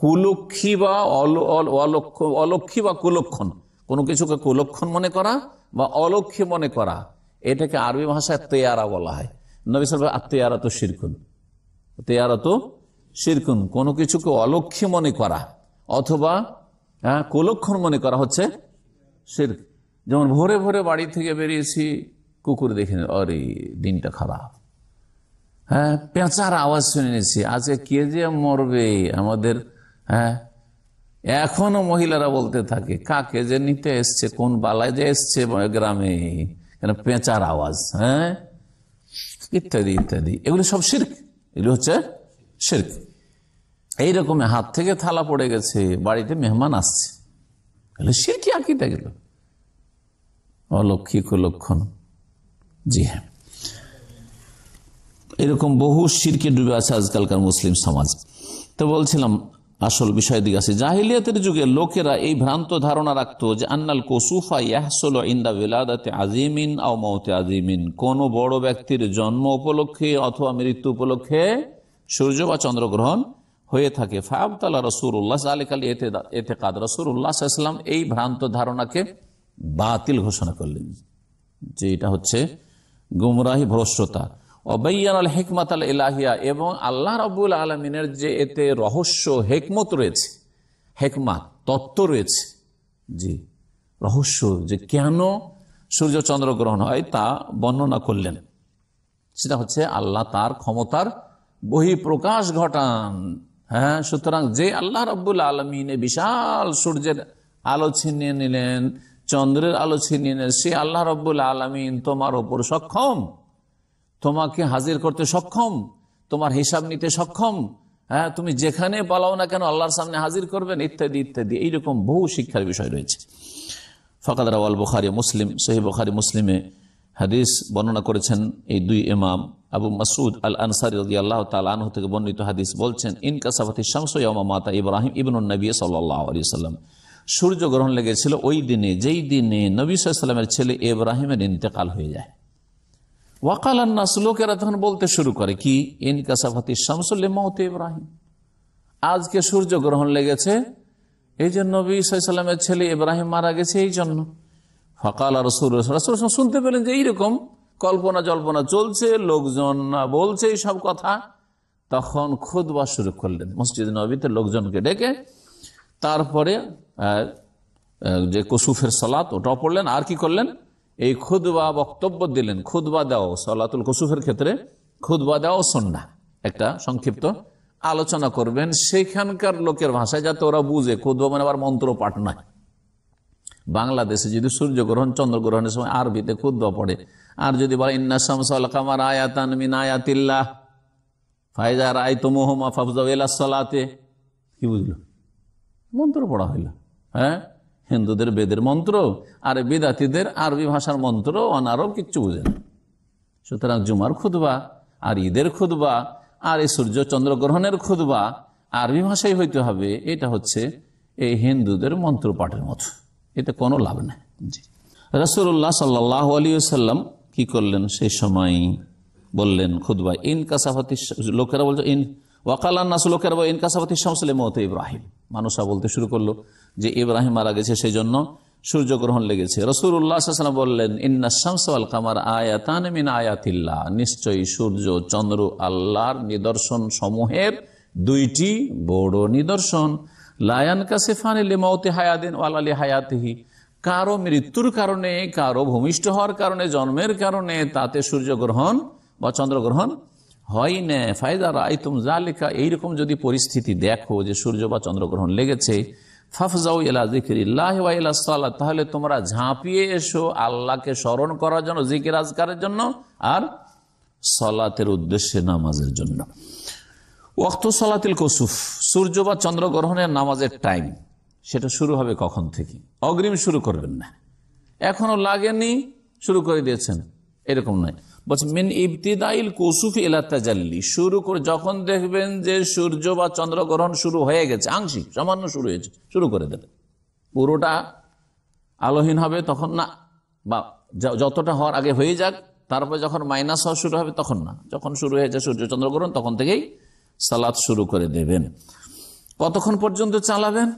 কুলক্ষী বা অলক্ষী বা কুলক্ষণ কোনো কিছুকে কুলক্ষণ মনে করা বা অলক্ষী মনে করা এটাকে আরবি ভাষায় তেয়ারা বলা হয় নবী সাহেব তেয়ারা তো শিরকুন তেয়ারা তো সেরকম কোনো কিছুকে অলক্ষ্য মনে করা অথবা হ্যাঁ, কোলক্ষণ মনে করা হচ্ছে শির যেমন ভোরে ভোরে বাড়ি থেকে বেরিয়েছি কুকুর দেখে অরে দিনটা খারাপ হ্যাঁ পেঁচার আওয়াজ শুনে নিয়েছি আজকে কে যে মরবে আমাদের হ্যাঁ এখনো মহিলারা বলতে থাকে কাকে যে নিতে এসছে কোন বালায় যে এসছে গ্রামে কেন পেঁচার আওয়াজ হ্যাঁ ইত্যাদি ইত্যাদি এগুলো সব শির্ক এগুলো হচ্ছে শেরক এইরকম হাত থেকে থালা পড়ে গেছে বাড়িতে মেহমান আসছে তাহলে সিরকি আঁকিটা গেল অলক্ষিক লক্ষণ জি হ্যাঁ এরকম বহু শিরকি ডুবে আছে আজকালকার মুসলিম সমাজ তো বলছিলাম আসল বিষয় দিকে আছে জাহিলিয়াতের যুগে লোকেরা এই ভ্রান্ত ধারণা রাখতো যে আন্নাল কসুফা ইয়াহসল ইন্দা বেলাদাতে আজিমিন আও মৌতে আজিমিন কোনো বড় ব্যক্তির জন্ম উপলক্ষে অথবা মৃত্যু উপলক্ষে সূর্য বা চন্দ্রগ্রহণ হয়ে থাকে রসুর উল্লাহ ফাবতালা এতে এতে কাদ রসুর ইসলাম এই ভ্রান্ত ধারণাকে বাতিল ঘোষণা করলেন যে এটা হচ্ছে গুমরাহি ভ্রস্যতা অবৈয়ান আল আল এলাহিয়া এবং আল্লাহ রবুল আলমিনের যে এতে রহস্য হেকমত রয়েছে হেকমা তত্ত্ব রয়েছে জি রহস্য যে কেন সূর্য চন্দ্র গ্রহণ হয় তা বর্ণনা করলেন সেটা হচ্ছে আল্লাহ তার ক্ষমতার বহি প্রকাশ ঘটান হ্যাঁ সুতরাং যে আল্লাহ রব্বুল আলমিনে বিশাল সূর্যের আলো ছিনিয়ে নিলেন চন্দ্রের আলো ছিনিয়ে নিলেন সে আল্লাহ রব্বুল আলমিন তোমার ওপর সক্ষম তোমাকে হাজির করতে সক্ষম তোমার হিসাব নিতে সক্ষম হ্যাঁ তুমি যেখানে পালাও না কেন আল্লাহর সামনে হাজির করবেন ইত্যাদি ইত্যাদি এইরকম বহু শিক্ষার বিষয় রয়েছে ফকাদ রাওয়াল বুখারি মুসলিম সহি বুখারি মুসলিমে হাদিস বর্ণনা করেছেন এই দুই ইমাম আবু মাসুদ আল আনসার আল্লাহ তালন থেকে বর্ণিত হাদিস বলছেন ইনকা সাফাতি শামসুয়ামা মাতা ইব্রাহিম ইবন নবী সাল্লাম সূর্য গ্রহণ লেগেছিল ওই দিনে যেই দিনে নবী সাল্লামের ছেলে ইব্রাহিমের ইন্তেকাল হয়ে যায় ওয়াকাল আন্নাস লোকেরা তখন বলতে শুরু করে কি ইনকা সাফাতি শামসুল্লিমাউত ইব্রাহিম আজকে সূর্য গ্রহণ লেগেছে এই যে নবী সাল্লামের ছেলে ইব্রাহিম মারা গেছে এই জন্য ফকাল আর সুর রসুল শুনতে পেলেন যে এইরকম কল্পনা জল্পনা চলছে লোকজন বলছে সব কথা তখন খুদ বা শুরু করলেন মসজিদ নবীতে লোকজনকে ডেকে তারপরে যে কসুফের সলাত ওটাও পড়লেন আর কি করলেন এই খুদবা বক্তব্য দিলেন খুদ বা দাও সলাতুল কসুফের ক্ষেত্রে খুদবা দাও সন্না একটা সংক্ষিপ্ত আলোচনা করবেন সেখানকার লোকের ভাষায় যাতে ওরা বুঝে খুদবা মানে আবার মন্ত্র পাঠ নয় বাংলাদেশে যদি সূর্যগ্রহণ চন্দ্রগ্রহণের সময় আরবিতে ক্ষুদ্র পড়ে আর যদি বলে ইন্না শামসাল কামার আয়াতান মিন আয়াতিল্লাহ ফাইজা রায় তোমোহমা ফাফজাউল্লা সালাতে কি বুঝলো মন্ত্র পড়া হইল হ্যাঁ হিন্দুদের বেদের মন্ত্র আর বেদাতিদের আরবি ভাষার মন্ত্র অনারব কিচ্ছু বুঝে না সুতরাং জুমার খুদবা আর ঈদের খুদবা আর এই সূর্য চন্দ্রগ্রহণের খুদবা আরবি ভাষাই হইতে হবে এটা হচ্ছে এই হিন্দুদের মন্ত্র পাঠের মতো এতে কোনো লাভ নেই জি রসুল্লাহ সাল্লাহ আলী সাল্লাম কি করলেন সেই সময় বললেন খুদবা ইন কাসাফাতি লোকেরা বলছে ইন ওয়াকালান্নাস লোকেরা বল ইন কাসাফাতি শামসলে মত ইব্রাহিম মানুষরা বলতে শুরু করলো যে ইব্রাহিম মারা গেছে সেই জন্য সূর্যগ্রহণ লেগেছে রসুর উল্লাহাম বললেন ইন্না শামস আল কামার আয়াতান মিন আয়াতিল্লা নিশ্চয়ই সূর্য চন্দ্র আল্লাহর নিদর্শন সমূহের দুইটি বড় নিদর্শন লায়ান কাসেফান লেমাউতে হায়াদিন ওয়ালালি হায়াতিহি কারো মৃত্যুর কারণে কারো ভূমিষ্ঠ হওয়ার কারণে জন্মের কারণে তাতে সূর্যগ্রহণ বা চন্দ্রগ্রহণ হয় না ফায়দা রায় তুম যা লেখা এইরকম যদি পরিস্থিতি দেখো যে সূর্য বা চন্দ্রগ্রহণ লেগেছে ফাফজাউ এলা ওয়াইলা সালাত তাহলে তোমরা ঝাঁপিয়ে এসো আল্লাহকে স্মরণ করার জন্য জিকির আজকারের জন্য আর সলাতের উদ্দেশ্যে নামাজের জন্য ওয়াক্ত সলাতিল কসুফ সূর্য বা চন্দ্রগ্রহণের নামাজের টাইম সেটা শুরু হবে কখন থেকে অগ্রিম শুরু করবেন না এখনো লাগেনি শুরু করে দিয়েছেন এরকম নয় বলছে মিন ইবতিদাইল কৌসুফি জাল্লি শুরু করে যখন দেখবেন যে সূর্য বা চন্দ্রগ্রহণ শুরু হয়ে গেছে আংশিক সামান্য শুরু হয়েছে শুরু করে দেবে পুরোটা আলোহীন হবে তখন না বা যতটা হওয়ার আগে হয়ে যাক তারপর যখন মাইনাস হওয়া শুরু হবে তখন না যখন শুরু হয়েছে সূর্য চন্দ্রগ্রহণ তখন থেকেই সালাদ শুরু করে দেবেন কতক্ষণ পর্যন্ত চালাবেন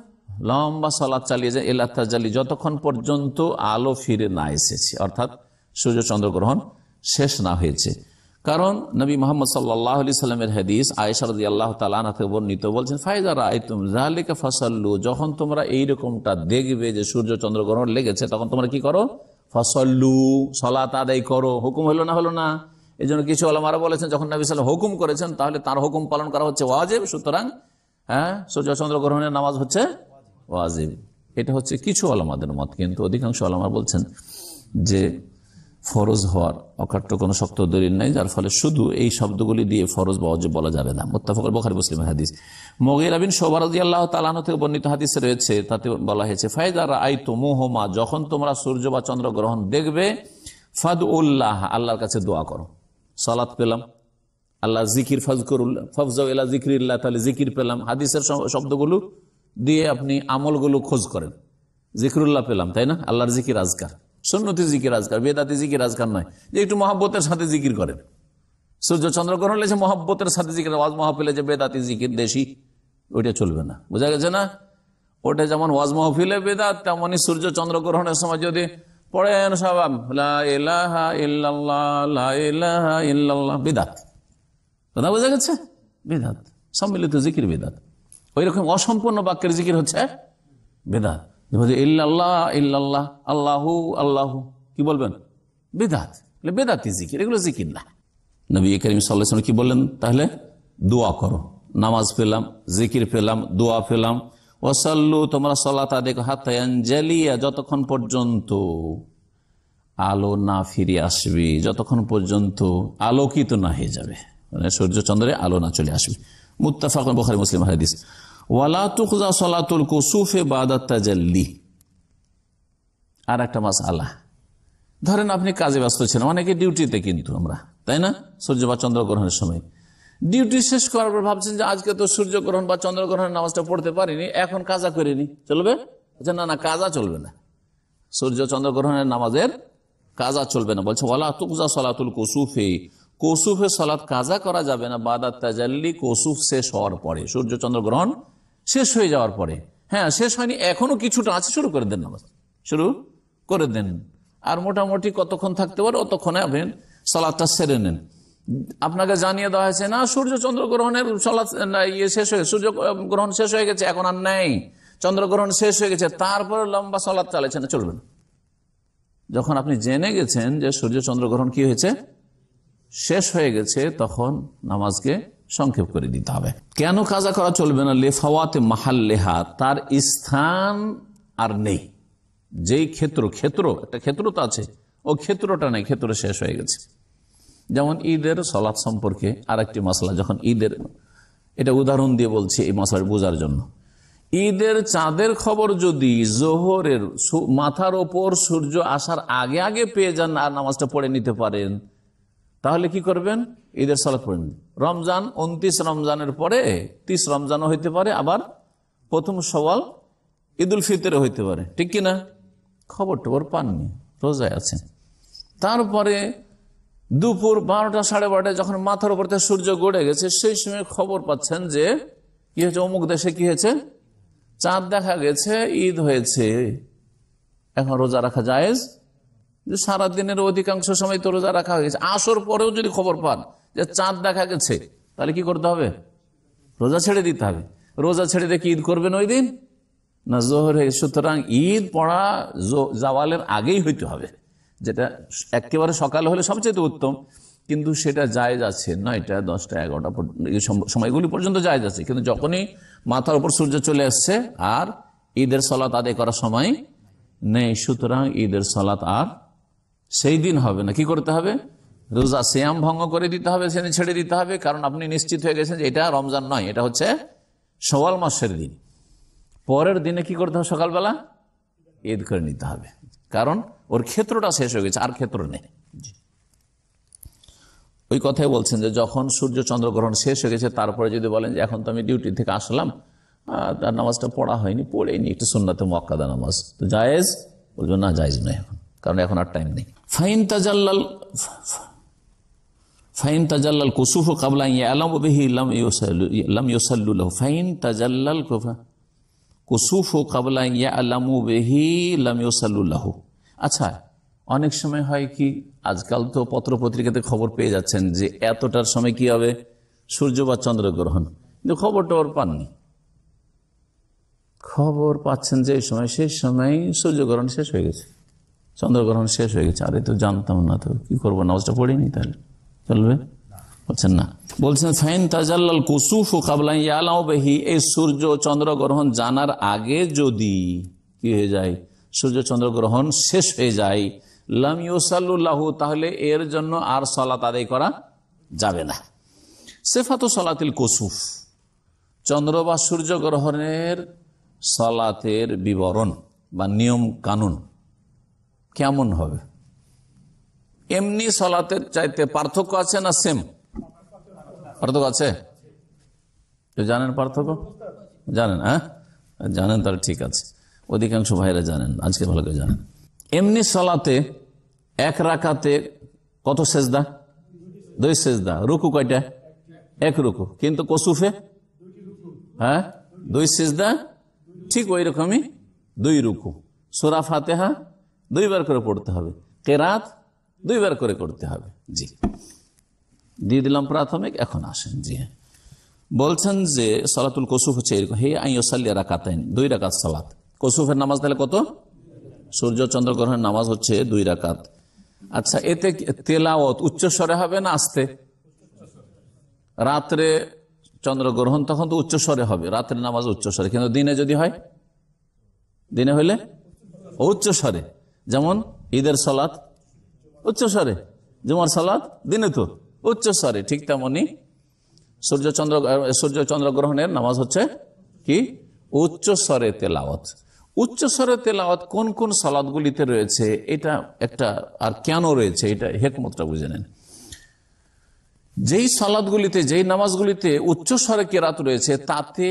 লম্বা সলাদ চালিয়ে যান এলা তাজালি যতক্ষণ পর্যন্ত আলো ফিরে না এসেছে অর্থাৎ সূর্য চন্দ্রগ্রহণ শেষ না হয়েছে কারণ নবী মোহাম্মদ সাল্লাহ আলি সাল্লামের হাদিস আয়সারদি আল্লাহ তালানাথে বর্ণিত বলছেন ফাইজারা আয়তুম জাহালিকা ফসল্লু যখন তোমরা এই রকমটা দেখবে যে সূর্য চন্দ্রগ্রহণ লেগেছে তখন তোমরা কি করো ফসল্লু সলাত আদায় করো হুকুম হলো না হলো না এই জন্য কিছু আলমারা বলেছেন যখন নবী সাল্লাম হুকুম করেছেন তাহলে তার হুকুম পালন করা হচ্ছে ওয়াজেব সুতরাং হ্যাঁ সূর্যচন্দ্র গ্রহণের নামাজ হচ্ছে ওয়াজিব এটা হচ্ছে কিছু আলামাদের মত কিন্তু অধিকাংশ আলামা বলছেন যে ফরজ হওয়ার অকাট্য কোনো শক্ত দলিল নাই যার ফলে শুধু এই শব্দগুলি দিয়ে ফরজ বা অজব বলা যাবে না মোত্তাফকর বখারি মুসলিমের হাদিস মগির আবিন সোবারদি আল্লাহ তালানো থেকে বর্ণিত হাদিস রয়েছে তাতে বলা হয়েছে ফায়দার আই মোহমা যখন তোমরা সূর্য বা চন্দ্র গ্রহণ দেখবে ফাদ উল্লাহ আল্লাহর কাছে দোয়া করো সালাত পেলাম আল্লাহ জিকির ফাজকরুল্লাহ ফফজাউ এলা জিকিরিল্লাহ তাহলে জিকির পেলাম হাদিসের শব্দগুলো দিয়ে আপনি আমলগুলো খোঁজ করেন জিকিরুল্লাহ পেলাম তাই না আল্লাহর জিকির আজকার সন্ন্যতি জিকির আজকার বেদাতি জিকির আজকার নয় যে একটু মহাব্বতের সাথে জিকির করেন সূর্য চন্দ্রগ্রহণ লেগেছে মহাব্বতের সাথে জিকির ওয়াজ মহাফিলে যে বেদাতি জিকির দেশি ওইটা চলবে না বোঝা গেছে না ওটা যেমন ওয়াজ মহফিলে বেদাত তেমনই সূর্য চন্দ্রগ্রহণের সময় যদি পড়েন সবাম লাহা ইল্লাহ বেদাত কথা বোঝা গেছে বেদাত সম্মিলিত জিকির বেদাত ওই রকম অসম্পূর্ণ বাক্যের জিকির হচ্ছে বেদাত ইল্লাল্লাহ ইল্লাল্লাহ আল্লাহু আল্লাহু কি বলবেন বেদাত বেদাতি জিকির এগুলো জিকির না নবী করিম সাল্লাহ কি বললেন তাহলে দোয়া করো নামাজ পেলাম জিকির পেলাম দোয়া পেলাম ওসাল্লু তোমরা দেখো তাদের হাতায়াঞ্জালিয়া যতক্ষণ পর্যন্ত আলো না ফিরে আসবে যতক্ষণ পর্যন্ত আলোকিত না হয়ে যাবে মানে সূর্য চন্দ্রের আলো না চলে আসবে মুত্তাফাক বোখারি মুসলিম হাদিস ওয়ালা তুকজা সলাতুল কুসুফে বাদাত্তাজাল্লি আর একটা মাস আলা ধরেন আপনি কাজে ব্যস্ত ছিলেন অনেকে ডিউটিতে কিন্তু আমরা তাই না সূর্য বা চন্দ্রগ্রহণের সময় ডিউটি শেষ করার পর ভাবছেন যে আজকে তো সূর্যগ্রহণ বা চন্দ্রগ্রহণের নামাজটা পড়তে পারিনি এখন কাজা করিনি চলবে না না কাজা চলবে না সূর্য চন্দ্রগ্রহণের নামাজের কাজা চলবে না বলছে ওলা তুকা সলাতুল কুসুফে কৌসুফে সলাৎ কাজা করা যাবে না বাদা তাজাল্লি কৌসুফ শেষ হওয়ার পরে সূর্যচন্দ্র গ্রহণ শেষ হয়ে যাওয়ার পরে হ্যাঁ শেষ হয়নি এখনো কিছুটা আছে শুরু করে দেন নামাজ শুরু করে দেন আর মোটামুটি কতক্ষণ থাকতে পারে অতক্ষণে আপনি সলাদটা সেরে নেন আপনাকে জানিয়ে দেওয়া হয়েছে না সূর্য গ্রহণের সলাদ ইয়ে শেষ হয়ে সূর্য গ্রহণ শেষ হয়ে গেছে এখন আর নেই চন্দ্রগ্রহণ শেষ হয়ে গেছে তারপরে লম্বা সলাদ চালাইছে না চলবে না যখন আপনি জেনে গেছেন যে সূর্য চন্দ্রগ্রহণ কি হয়েছে শেষ হয়ে গেছে তখন নামাজকে সংক্ষেপ করে দিতে হবে কেন কাজা করা চলবে না লেফাওয়াতে লেহা তার স্থান আর নেই যেই ক্ষেত্র ক্ষেত্র একটা ক্ষেত্র তো আছে ও ক্ষেত্রটা নেই ক্ষেত্র শেষ হয়ে গেছে যেমন ঈদের সলাপ সম্পর্কে আর একটি মশলা যখন ঈদের এটা উদাহরণ দিয়ে বলছি এই মশলার বোঝার জন্য ঈদের চাঁদের খবর যদি জোহরের মাথার ওপর সূর্য আসার আগে আগে পেয়ে যান আর নামাজটা পড়ে নিতে পারেন তাহলে কি করবেন ঈদের সালাত পড়েন রমজান উনত্রিশ রমজানের পরে তিরিশ রমজানও হইতে পারে আবার প্রথম সওয়াল ঈদ উল ফিতরে হইতে পারে ঠিক কিনা খবর টবর পাননি রোজায় আছে তারপরে দুপুর বারোটা সাড়ে বারোটায় যখন মাথার উপর থেকে সূর্য গড়ে গেছে সেই সময় খবর পাচ্ছেন যে কি হয়েছে অমুক দেশে কি হয়েছে চাঁদ দেখা গেছে ঈদ হয়েছে এখন রোজা রাখা যায় যে সারা দিনের অধিকাংশ সময় তো রোজা রাখা হয়েছে আসর পরেও যদি খবর পান যে চাঁদ দেখা গেছে তাহলে কি করতে হবে রোজা ছেড়ে দিতে হবে রোজা ছেড়ে দেখি ঈদ করবেন ওই দিন না জোহর সুতরাং ঈদ পড়া জওয়ালের আগেই হইতে হবে যেটা একেবারে সকাল হলে সবচেয়ে উত্তম কিন্তু সেটা যায় আছে নয়টা দশটা এগারোটা সময়গুলি পর্যন্ত জায়জ আছে কিন্তু যখনই মাথার উপর সূর্য চলে আসছে আর ঈদের সলাত আদায় করার সময় নেই সুতরাং ঈদের সলাত আর সেই দিন হবে না কি করতে হবে রোজা শ্যাম ভঙ্গ করে দিতে হবে সেদিন ছেড়ে দিতে হবে কারণ আপনি নিশ্চিত হয়ে গেছেন যে এটা রমজান নয় এটা হচ্ছে সওয়াল মাসের দিন পরের দিনে কি করতে হবে সকালবেলা ঈদ করে নিতে হবে কারণ ওর ক্ষেত্রটা শেষ হয়ে গেছে আর ক্ষেত্র নেই ওই কথাই বলছেন যে যখন সূর্য চন্দ্রগ্রহণ শেষ হয়ে গেছে তারপরে যদি বলেন যে এখন তো আমি ডিউটি থেকে আসলাম তার নামাজটা পড়া হয়নি পড়েনি একটু সুন্নাতে মক্কাদা নামাজ তো জায়েজ বলবেন না জায়েজ নয় এখন কারণ এখন আর টাইম নেই ফাইন তাজাল্লাল ফাইন তাজাল্লাল কুসুফ কাবলা ফাইন তাজাল্লাল কুসুফ কাবলা লাম আচ্ছা অনেক সময় হয় কি আজকাল তো পত্র পত্রিকাতে খবর পেয়ে যাচ্ছেন যে এতটার সময় কি হবে সূর্য বা চন্দ্রগ্রহণ কিন্তু খবর টবর পাননি খবর পাচ্ছেন যে সময় সেই সময় সূর্যগ্রহণ শেষ হয়ে গেছে চন্দ্রগ্রহণ শেষ হয়ে গেছে আরে তো জানতাম না তো কি করবো নামাজটা পড়িনি তাহলে চলবে বলছেন না বলছেন ফাইন তাজাল্লাল কুসুফ কাবলা ইয়ালাও বেহি এই সূর্য চন্দ্রগ্রহণ জানার আগে যদি কি হয়ে যায় সূর্য চন্দ্রগ্রহণ শেষ হয়ে যায় লাম ইউসাল্লাহু তাহলে এর জন্য আর সলাত আদায় করা যাবে না সেফাতো সলাতিল কুসুফ চন্দ্র বা সূর্যগ্রহণের সলাতের বিবরণ বা নিয়ম কানুন কেমন হবে এমনি সলাতের চাইতে পার্থক্য আছে না সেম পার্থক্য আছে জানেন পার্থক্য জানেন হ্যাঁ জানেন তার ঠিক আছে অধিকাংশ ভাইরা জানেন আজকে ভালো করে জানেন এমনি সলাতে এক রাখাতে কত সেজদা দুই সেজদা রুকু কয়টা এক রুকু কিন্তু কসুফে হ্যাঁ দুই সেজদা ঠিক ওই রকমই দুই রুকু সোরা ফাতেহা দুইবার করে পড়তে হবে কেরাত দুইবার করে করতে হবে জি দিয়ে দিলাম প্রাথমিক এখন আসেন জি হ্যাঁ বলছেন যে সালাতুল কসুফ হচ্ছে এরকম হে আই ওসাল্লিয়া রাকাতাইন দুই রাকাত সালাত কসুফের নামাজ তাহলে কত সূর্য চন্দ্রগ্রহণের নামাজ হচ্ছে দুই রাকাত আচ্ছা এতে তেলাওত উচ্চস্বরে হবে না আসতে রাত্রে চন্দ্রগ্রহণ তখন তো উচ্চ স্বরে হবে রাত্রে নামাজ উচ্চস্বরে কিন্তু দিনে যদি হয় দিনে হইলে স্বরে যেমন ঈদের সালাত উচ্চ স্বরে জুমার সালাত দিনে তো উচ্চ স্বরে ঠিক তেমনি সূর্যচন্দ্র সূর্যচন্দ্র গ্রহণের নামাজ হচ্ছে কি উচ্চ স্বরে তেলাওয়াত উচ্চ স্বরে তেলাওয়াত কোন কোন সালাদগুলিতে রয়েছে এটা একটা আর কেন রয়েছে এটা হেকমতটা বুঝে নেন যেই সালাদগুলিতে যেই নামাজগুলিতে উচ্চ স্বরে কেরাত রয়েছে তাতে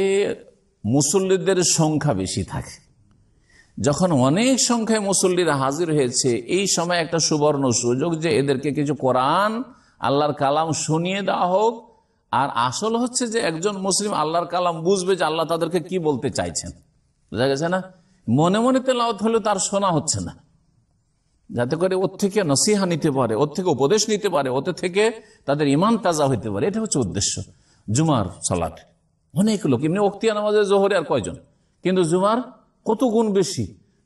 মুসল্লিদের সংখ্যা বেশি থাকে যখন অনেক সংখ্যায় মুসল্লিরা হাজির হয়েছে এই সময় একটা সুবর্ণ সুযোগ যে এদেরকে কিছু কোরআন আল্লাহর কালাম শুনিয়ে দেওয়া হোক আর আসল হচ্ছে যে একজন মুসলিম আল্লাহর কালাম বুঝবে যে আল্লাহ তাদেরকে কি বলতে চাইছেন বুঝা গেছে না মনে মনে তেলাওত হলে তার শোনা হচ্ছে না যাতে করে ওর থেকে নসিহা নিতে পারে ওর থেকে উপদেশ নিতে পারে ওতে থেকে তাদের ইমান তাজা হইতে পারে এটা হচ্ছে উদ্দেশ্য জুমার সালাদ অনেক লোক এমনি অক্তিয়া নামাজের জোহরে আর কয়জন কিন্তু জুমার কত গুণ বেশি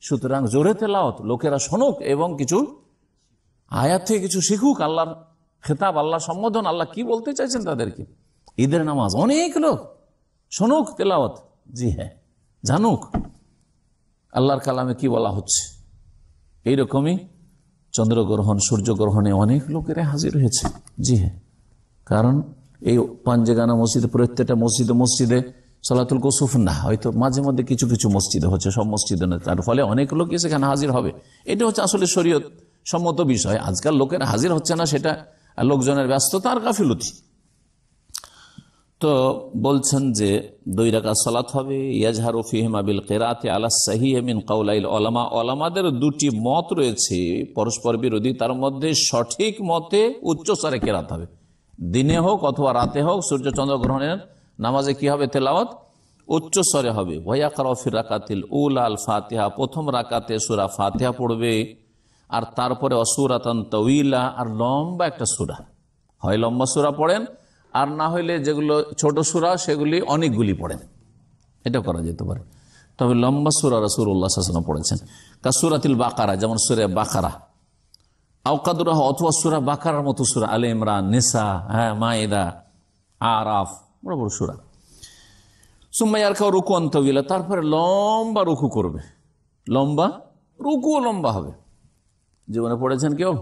সুতরাং জোরে তেলাওত লোকেরা শোনুক এবং কিছু আয়াত থেকে কিছু শিখুক আল্লাহর খেতাব আল্লাহ সম্বোধন আল্লাহ কি বলতে চাইছেন তাদেরকে ঈদের নামাজ অনেক লোক শোনুক তেলাওয়াত জি হ্যাঁ জানুক আল্লাহর কালামে কি বলা হচ্ছে এইরকমই চন্দ্রগ্রহণ সূর্যগ্রহণে অনেক লোকেরা হাজির হয়েছে জি হ্যাঁ কারণ এই পাঞ্জেগানা মসজিদে প্রত্যেকটা মসজিদে মসজিদে সালাতুল কসুফ না হয়তো মাঝে মধ্যে কিছু কিছু মসজিদ হচ্ছে সব মসজিদে না তার ফলে অনেক লোকই সেখানে হাজির হবে এটা হচ্ছে আসলে শরীয়ত সম্মত বিষয় আজকাল লোকের হাজির হচ্ছে না সেটা লোকজনের ব্যস্ততা আর গাফিলতি তো বলছেন যে দুই রাখা সালাত হবে ইয়াজহার ফিহেমাবিল কেরাতে আলা সাহিমিন কাউলাইল অলামা অলামাদের দুটি মত রয়েছে পরস্পর বিরোধী তার মধ্যে সঠিক মতে উচ্চস্তরে কেরাত হবে দিনে হোক অথবা রাতে হোক সূর্যচন্দ্র গ্রহণের নামাজে কি হবে তেলাওয়াত উচ্চ স্বরে হবে ওয়াকারফির ফাতেহা প্রথম রাকাতে সুরা ফাতেহা পড়বে আর তারপরে অসুরাতন তৈলা আর লম্বা একটা সুরা হয় লম্বা সুরা পড়েন আর না হইলে যেগুলো ছোট সুরা সেগুলি অনেকগুলি পড়েন এটা করা যেতে পারে তবে লম্বা সুরা রসুর উল্লাহ শাসন পড়েছেন কাসুরাতিল বাকারা যেমন সুরে বাকারা আউকাদুরাহ অথবা সুরা বাকারার মতো সুরা আলে ইমরান নেশা হ্যাঁ মায়েদা আরফ বড় বড় সুরা সুম্মাইয়ার খাও রুকু অন্তবিলা তারপরে লম্বা রুকু করবে লম্বা রুকুও লম্বা হবে জীবনে পড়েছেন কেউ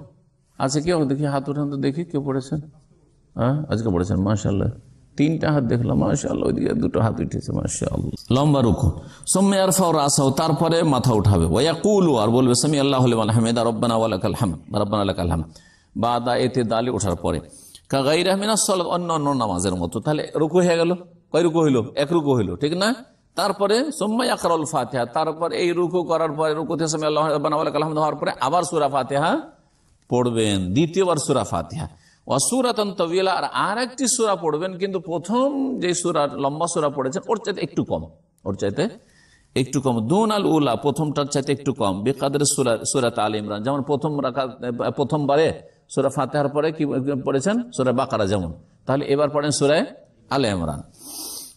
আছে কেউ দেখি হাত উঠান তো দেখি কেউ পড়েছেন হ্যাঁ আজকে পড়েছেন মাশাল্লাহ তিনটা হাত দেখলাম ওই ওইদিকে দুটো হাত উঠেছে মাশাল্লাহ লম্বা রুকু সোম্মে আরফা রাসাও তারপরে মাথা উঠাবে ওয়াকুল আর বলবে সামি আল্লাহ আলহামেদ রব্বানা আলাকাল আল্লাহ রব্বানা বা দা এতে দালি ওঠার পরে অন্য অন্য নামাজের মতো তাহলে রুকু হয়ে গেল কয় রুকু হইল এক রুকু হইল ঠিক না তারপরে সোম্মাই আকরাল ফাতেহা তারপর এই রুকু করার পরে রুকুতে হওয়ার পরে আবার সুরা ফাতেহা পড়বেন দ্বিতীয়বার সুরা ফাতেহা অসুরাতন তবিলা আর আর একটি সুরা পড়বেন কিন্তু প্রথম যে সুরা লম্বা সুরা পড়েছেন ওর চাইতে একটু কম ওর চাইতে একটু কম দুন আল উলা প্রথমটার চাইতে একটু কম বেকাদের সুরা সুরাত আল ইমরান যেমন প্রথম রাখা প্রথমবারে সুরা ফাতেহার পরে কি পড়েছেন সুরা বাকারা যেমন তাহলে এবার পড়েন সুরায় আলে ইমরান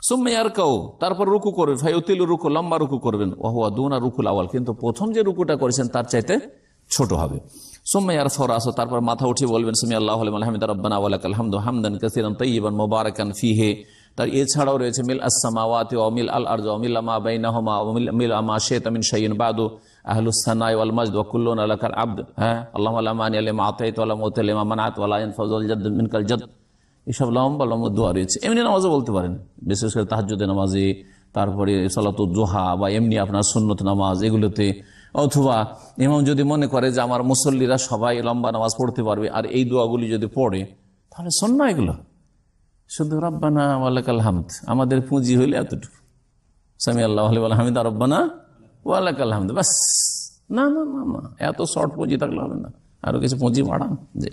সুম্মেয়ার কাউ তারপর রুকু করবেন ফাইতিল রুকু লম্বা রুকু করবেন ওহুয়া দুনা রুকুল আওয়াল কিন্তু প্রথম যে রুকুটা করেছেন তার চাইতে ছোট হবে সুম্মেয়ার ফর আসো তারপর মাথা উঠে বলবেন সুমি আল্লাহ আলহামদ রব্বান আলহামদ হামদান কাসিরান তৈবান মোবারকান ফিহে তার এছাড়াও রয়েছে মিল আসামাওয়াত অমিল আল আর্জ অমিল আমা বাইনাহমা অমিল মিল আমা শেত আমিন শাইন বাদু আহলুসানাই ওয়াল মাজদ ওয়াকুল্লুন আলাকার আব্দ হ্যাঁ আল্লাহ আলামানি আলিম আতাইত আলাম এসব লম্বা লম্বা দোয়া রয়েছে এমনি নামাজও বলতে পারেন বিশেষ করে নামাজে তারপরে জোহা বা এমনি আপনার সুন্নত নামাজ এগুলোতে অথবা এমন যদি মনে করে যে আমার মুসল্লিরা সবাই লম্বা নামাজ পড়তে পারবে আর এই দোয়াগুলি যদি পড়ে তাহলে সন্না এগুলো শুধু রব্বানা আল্লাহ আমাদের পুঁজি হইলে এতটুকু সামি আল্লাহ হামিদ আর রব্বানা ওয়ালাক আলহামদ বাস না না না না এত শর্ট পুঁজি থাকলে হবে না আরো কিছু পুঁজি বাড়ান যে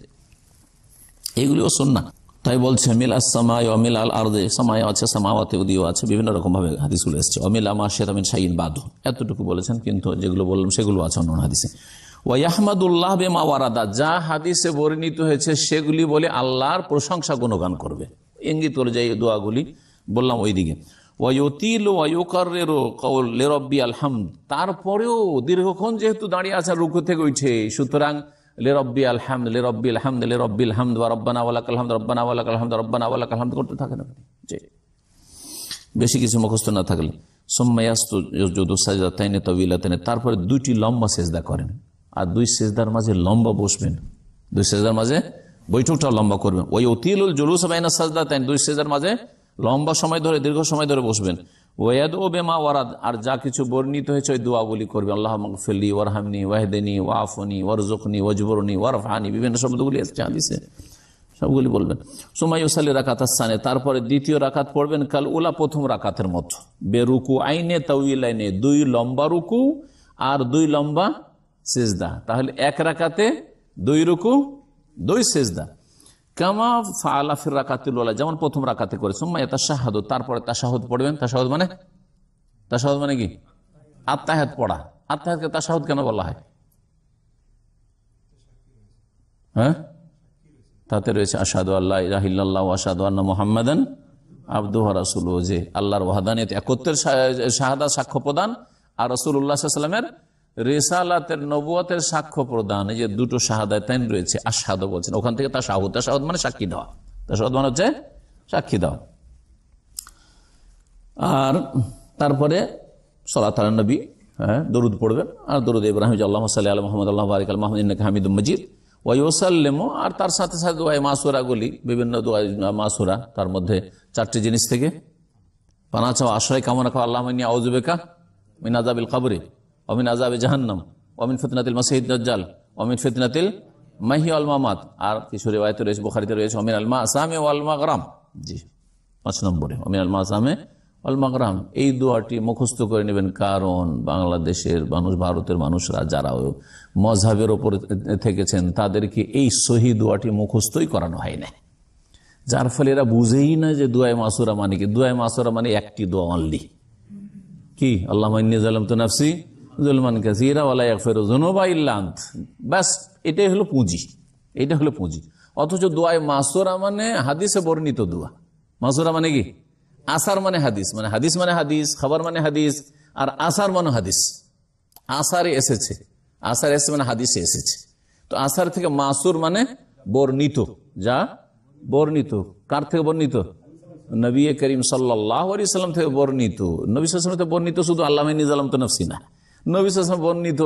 এইগুলিও শোন না তাই বলছে মিল আসামাই অমিল আল আর্দে সামায় আছে সামাওয়াতে উদিও আছে বিভিন্ন রকমভাবে হাদিসগুলো এসছে অমিল আমাশের আমিন শাহিন বাদু এতটুকু বলেছেন কিন্তু যেগুলো বললাম সেগুলো আছে অন্য হাদিসে ওয়াহমাদুল্লাহ বেমা ওয়ারাদা যা হাদিসে বর্ণিত হয়েছে সেগুলি বলে আল্লাহর প্রশংসা গুণগান করবে ইঙ্গিত করে যে দোয়াগুলি বললাম ওইদিকে ওয়তিল ওয়ুকারেরও কৌল লেরব্বি তারপরেও দীর্ঘক্ষণ যেহেতু দাঁড়িয়ে আছে রুখ থেকে উঠে সুতরাং লেরব্বি আলহামদ লেরব্বি আলহামদ লেরব্বি আলহামদ বা রব্বানা ওয়ালা কালহামদ রব্বানা ওয়ালা কালহামদ রব্বানা কালহামদ করতে থাকেন আপনি বেশি কিছু মুখস্থ না থাকলে সোম্মায়াস্তাইনে তবিলাতেনে তারপরে দুইটি লম্বা সেজদা করেন আর দুই সেজদার মাঝে লম্বা বসবেন দুই সেজদার মাঝে বৈঠকটা লম্বা করবেন ওই অতিল জলুস বাইনা সাজদা তাই দুই সেজদার মাঝে লম্বা সময় ধরে দীর্ঘ সময় ধরে বসবেন ওয়াদ ও বেমা ওয়ারাদ আর যা কিছু বর্ণিত হয়েছে ওই দোয়াগুলি করবে আল্লাহ মকফলি ওয়ারহামনি ওয়াহেদিনী ওয়াফনি ওয়ারজকনি ওয়াজবরনি ওয়ারফানি বিভিন্ন শব্দগুলি এসছে সবগুলি বলবেন সুমাইসালি রাকাত আসানে তারপরে দ্বিতীয় রাকাত পড়বেন কাল ওলা প্রথম রাকাতের মতো বেরুকু আইনে তাউল আইনে দুই লম্বা রুকু আর দুই লম্বা সেজদা তাহলে এক রাকাতে দুই রুকু দুই সেজদা কামা ফালাফির রাকাতুল ওলা যেমন প্রথম রাকাতে করে সোম্মা এটা শাহাদ তারপরে তাসাহদ পড়বেন তাসাহদ মানে তাসাহদ মানে কি আত্মাহাত পড়া আত্মাহাতকে তাসাহদ কেন বলা হয় হ্যাঁ তাতে রয়েছে আসাদু আল্লাহ ইরাহিল্লাহ আসাদু আল্লাহ মোহাম্মদান আব্দুহ রাসুল যে আল্লাহর ওয়াহাদানিয়ত একত্রের শাহাদা সাক্ষ্য প্রদান আর রসুল উল্লাহ রেসালাতের নবুয়তের সাক্ষ্য প্রদান যে দুটো শাহাদাতাইন রয়েছে সাদ বলছেন ওখান থেকে তা শাহুদ সাহদ মানে সাক্ষী দেওয়া সাহদ মানে হচ্ছে সাক্ষী দেওয়া আর তারপরে সলাত নবী হ্যাঁ দরুদ পড়বেন আর দরুদ ইব্রাহিম আল্লাহ সাল আল মোহাম্মদ আল্লাহ বারিক আল মাহমুদ হামিদ মজিদ ওয়াইসাল্লেমো আর তার সাথে সাথে দোয়াই মাসুরাগুলি বিভিন্ন দোয়াই মাসুরা তার মধ্যে চারটি জিনিস থেকে পানা চাও আশ্রয় কামনা খাওয়া আল্লাহ মিনিয়া আউজবেকা মিনাজাবিল কাবরী অমিন আজাবে জাহান্নাম অমিন ফিতনাতিল মাসিদ নজ্জাল অমিন ফিতনাতিল মাহি মামাত আর কিছু রেওয়ায়ত রয়েছে বোখারিতে রয়েছে অমিন আলমা আসামে ওয়াল গ্রাম জি পাঁচ নম্বরে অমিন আলমা আসামে অলমাগ্রাম এই দোয়াটি মুখস্থ করে নেবেন কারণ বাংলাদেশের মানুষ ভারতের মানুষরা যারা মজহাবের ওপর থেকেছেন তাদেরকে এই সহি দোয়াটি মুখস্থই করানো হয় না যার ফলে এরা বুঝেই না যে দুয়ায় মাসুরা মানে কি দুয়ায় মাসুরা মানে একটি দোয়া অনলি কি আল্লাহ তো নাফসি জুলমান কাসিরা ওয়ালা একফের জুনুবা ইল্লান্ত ব্যাস এটাই হলো পুঁজি এটা হলো পুঁজি অথচ দোয়ায় মাসুরা মানে হাদিসে বর্ণিত দোয়া মাসুরা মানে কি আসার মানে হাদিস মানে হাদিস মানে হাদিস খাবার মানে হাদিস আর আসার মানে হাদিস আসারে এসেছে আসার এসে মানে হাদিসে এসেছে তো আসার থেকে মাসুর মানে বর্ণিত যা বর্ণিত কার থেকে বর্ণিত নবী করিম সাল্লাহ আলি সাল্লাম থেকে বর্ণিত নবী সাল্লাম থেকে বর্ণিত শুধু আল্লাহ নিজালাম তো নফসি নবী সাসম বর্ণিত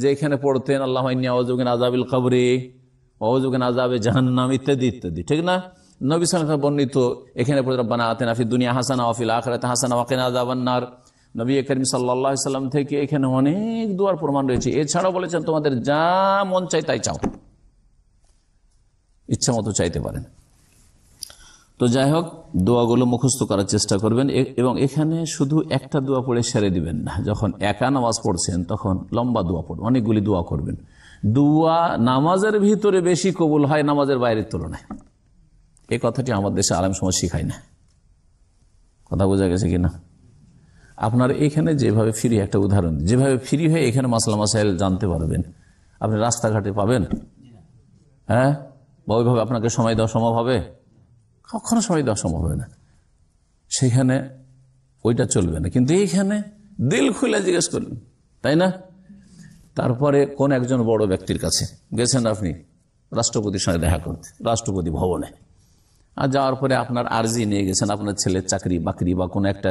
যে এখানে পড়তেন আল্লাহ অজুগেন আজাবিল কবরে অজুগেন আজাবে জাহান্নাম ইত্যাদি ইত্যাদি ঠিক না নবী সালাম বর্ণিত এখানে পড়তে বানা আতেন আফি দুনিয়া হাসানা আফিল আখরাত হাসানা ওয়াকেন আজাবান্নার নবী করিম সাল্লা সাল্লাম থেকে এখানে অনেক দুয়ার প্রমাণ রয়েছে এছাড়াও বলেছেন তোমাদের যা মন চাই তাই চাও ইচ্ছা মতো চাইতে পারেন তো যাই হোক দোয়াগুলো মুখস্থ করার চেষ্টা করবেন এবং এখানে শুধু একটা দোয়া পড়ে সেরে দিবেন না যখন একা নামাজ পড়ছেন তখন লম্বা দোয়া পড়বেন অনেকগুলি দোয়া করবেন দোয়া নামাজের ভিতরে বেশি কবুল হয় নামাজের বাইরের তুলনায় এই কথাটি আমার দেশে আরাম সময় শিখায় না কথা বোঝা গেছে কিনা আপনার এখানে যেভাবে ফ্রি একটা উদাহরণ যেভাবে ফ্রি হয়ে এখানে মাসলা মাসাইল জানতে পারবেন আপনি রাস্তাঘাটে পাবেন হ্যাঁ বা ওইভাবে আপনাকে সময় দেওয়া সম্ভব হবে কখনো সবাই দেওয়া সম্ভব হবে না সেখানে ওইটা চলবে না কিন্তু এইখানে দিল খুলে জিজ্ঞেস করলেন তাই না তারপরে কোন একজন বড় ব্যক্তির কাছে গেছেন আপনি রাষ্ট্রপতির সঙ্গে দেখা করতে রাষ্ট্রপতি ভবনে আর যাওয়ার পরে আপনার আর্জি নিয়ে গেছেন আপনার ছেলের চাকরি বাকরি বা কোনো একটা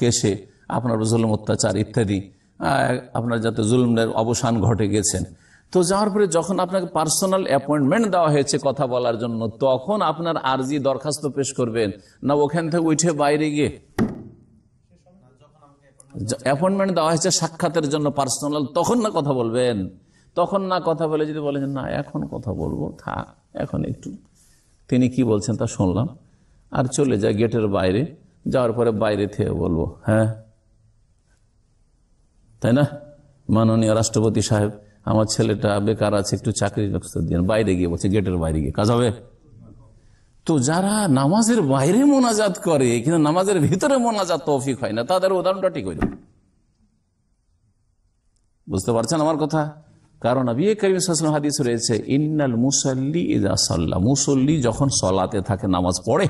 কেসে আপনার জুলুম অত্যাচার ইত্যাদি আপনার যাতে জুলুমের অবসান ঘটে গেছেন তো যাওয়ার পরে যখন আপনাকে পার্সোনাল অ্যাপয়েন্টমেন্ট দেওয়া হয়েছে কথা বলার জন্য তখন আপনার আর্জি দরখাস্ত পেশ করবেন না ওখান থেকে উঠে বাইরে গিয়ে অ্যাপয়েন্টমেন্ট দেওয়া হয়েছে সাক্ষাতের জন্য পার্সোনাল তখন না কথা বলবেন তখন না কথা বলে যদি বলেন না এখন কথা বলবো থাক এখন একটু তিনি কি বলছেন তা শুনলাম আর চলে যায় গেটের বাইরে যাওয়ার পরে বাইরে থেকে বলবো হ্যাঁ তাই না মাননীয় রাষ্ট্রপতি সাহেব আমার ছেলেটা বেকার আছে একটু চাকরির দিয়ে বাইরে গিয়ে বলছে গেটের বাইরে গিয়ে কাজ হবে তো যারা নামাজের বাইরে মোনাজাত করে কিন্তু নামাজের ভিতরে মোনাজাত তৌফিক হয় না তাদের উদাহরণটা ঠিক হইল বুঝতে পারছেন আমার কথা কারণ বিয়ে করিম সাসলাম হাদিস রয়েছে ইন্নাল মুসল্লি ইজা মুসল্লি যখন সলাতে থাকে নামাজ পড়ে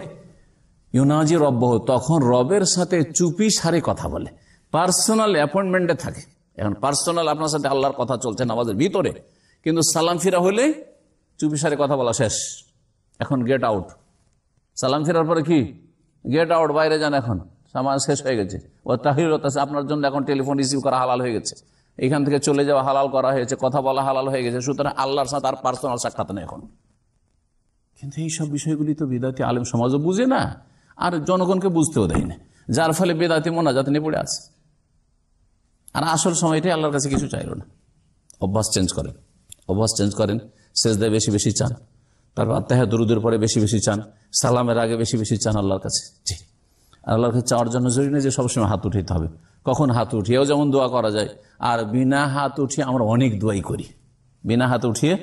ইউনাজি রব্য তখন রবের সাথে চুপি সারে কথা বলে পার্সোনাল অ্যাপয়েন্টমেন্টে থাকে এখন পার্সোনাল আপনার সাথে আল্লাহর কথা চলছে নামাজের ভিতরে কিন্তু সালাম ফিরা হলে চুপিসারে কথা বলা শেষ এখন গেট আউট সালাম ফেরার পরে কি গেট আউট বাইরে যান এখন সামাজ শেষ হয়ে গেছে ও তাহির আপনার জন্য এখন টেলিফোন রিসিভ করা হালাল হয়ে গেছে এখান থেকে চলে যাওয়া হালাল করা হয়েছে কথা বলা হালাল হয়ে গেছে সুতরাং আল্লাহর সাথে আর পার্সোনাল সাক্ষাৎ নেই এখন কিন্তু এইসব বিষয়গুলি তো বেদাতি আলেম সমাজও বুঝে না আর জনগণকে বুঝতেও দেয় না যার ফলে বেদাতি মনাজাত নিয়ে পড়ে আছে আর আসল সময়টাই আল্লাহর কাছে কিছু চাইল না অভ্যাস চেঞ্জ করেন অভ্যাস চেঞ্জ করেন দেয় বেশি বেশি চান তারপর আত্মাহা দুরুদের পরে বেশি বেশি চান সালামের আগে বেশি বেশি চান আল্লাহর কাছে জি আল্লাহর কাছে চাওয়ার জন্য জরুরি নেই যে সবসময় হাত উঠিতে হবে কখন হাত উঠিয়েও যেমন দোয়া করা যায় আর বিনা হাত উঠিয়ে আমরা অনেক দোয়াই করি বিনা হাত উঠিয়ে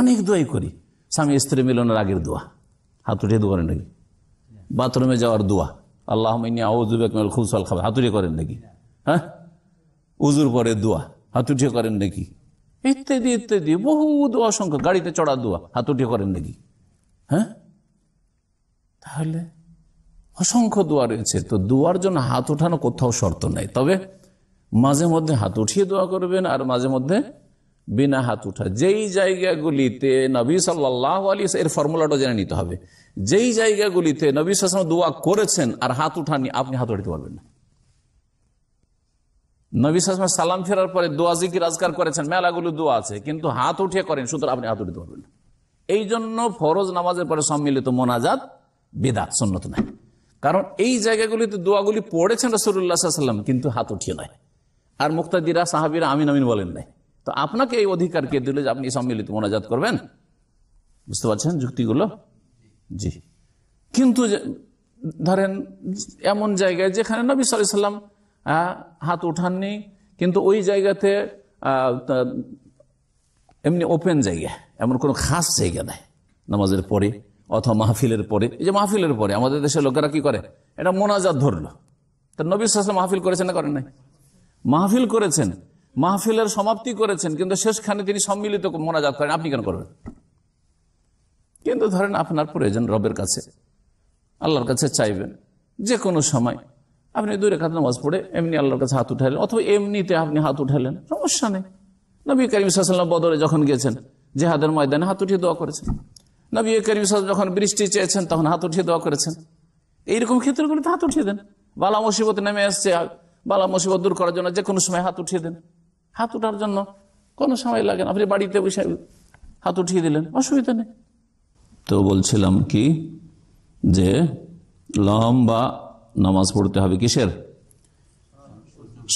অনেক দোয়াই করি স্বামী স্ত্রী মিলনের আগের দোয়া হাত উঠিয়ে দোয়া করেন নাকি বাথরুমে যাওয়ার দোয়া আল্লাহ খুব খুলসাল খাবে হাতুড়িয়ে করেন নাকি হ্যাঁ উজুর পরে দোয়া হাতুটিও করেন নাকি ইত্যাদি ইত্যাদি বহু দোয়া সংখ্যা গাড়িতে চড়া দোয়া হাতুটিও করেন নাকি হ্যাঁ তাহলে অসংখ্য দোয়া রয়েছে তো দোয়ার জন্য হাত উঠানো কোথাও শর্ত নেই তবে মাঝে মধ্যে হাত উঠিয়ে দোয়া করবেন আর মাঝে মধ্যে বিনা হাত উঠা যেই জায়গাগুলিতে নবী সাল্লাহ আলী এর ফর্মুলাটা জেনে নিতে হবে যেই জায়গাগুলিতে নবী সাল্লাম দোয়া করেছেন আর হাত উঠানি আপনি হাত উঠাতে পারবেন না নবিসাসমা সালাম ফেরার পরে দোয়া জিকির আজকার করেছেন মেলাগুলো দোয়া আছে কিন্তু হাত উঠিয়ে করেন সুতরাং আপনি হাত উঠিতে পারবেন এই জন্য ফরজ নামাজের পরে সম্মিলিত মোনাজাত বেদা সন্ন্যত নাই কারণ এই জায়গাগুলিতে দোয়াগুলি পড়েছেন রসুল্লাহাম কিন্তু হাত উঠিয়ে নয় আর মুক্তাদিরা সাহাবিরা আমিন আমিন বলেন নাই তো আপনাকে এই অধিকার কে দিল যে আপনি সম্মিলিত মোনাজাত করবেন বুঝতে পারছেন যুক্তিগুলো জি কিন্তু ধরেন এমন জায়গায় যেখানে নবী সাল্লাম হ্যাঁ, হাত উঠাননি কিন্তু ওই জায়গাতে এমনি ওপেন জায়গা এমন কোনো খাস জায়গা নাই নামাজের পরে অথবা মাহফিলের পরে এই যে মাহফিলের পরে আমাদের দেশের লোকেরা কি করে এটা মোনাজাত ধরলো তা নবী শাসন মাহফিল করেছেন না করেন নাই মাহফিল করেছেন মাহফিলের সমাপ্তি করেছেন কিন্তু শেষখানে তিনি সম্মিলিত মোনাজাত করেন আপনি কেন করবেন কিন্তু ধরেন আপনার প্রয়োজন রবের কাছে আল্লাহর কাছে চাইবেন যে কোনো সময় আপনি দুই রেখাত নামাজ পড়ে এমনি আল্লাহর কাছে হাত উঠালেন অথবা এমনিতে আপনি হাত উঠালেন সমস্যা নেই নবী করিম সাল্লাম বদরে যখন গেছেন জেহাদের ময়দানে হাত উঠিয়ে দোয়া করেছেন নবী করিম সাল যখন বৃষ্টি চেয়েছেন তখন হাত উঠিয়ে দোয়া করেছেন এইরকম ক্ষেত্রগুলিতে হাত উঠিয়ে দেন বালা মুসিবত নেমে এসছে বালা মুসিবত দূর করার জন্য যে কোনো সময় হাত উঠিয়ে দেন হাত উঠার জন্য কোনো সময় লাগে না আপনি বাড়িতে বসে হাত উঠিয়ে দিলেন অসুবিধা নেই তো বলছিলাম কি যে লম্বা নামাজ পড়তে হবে কিসের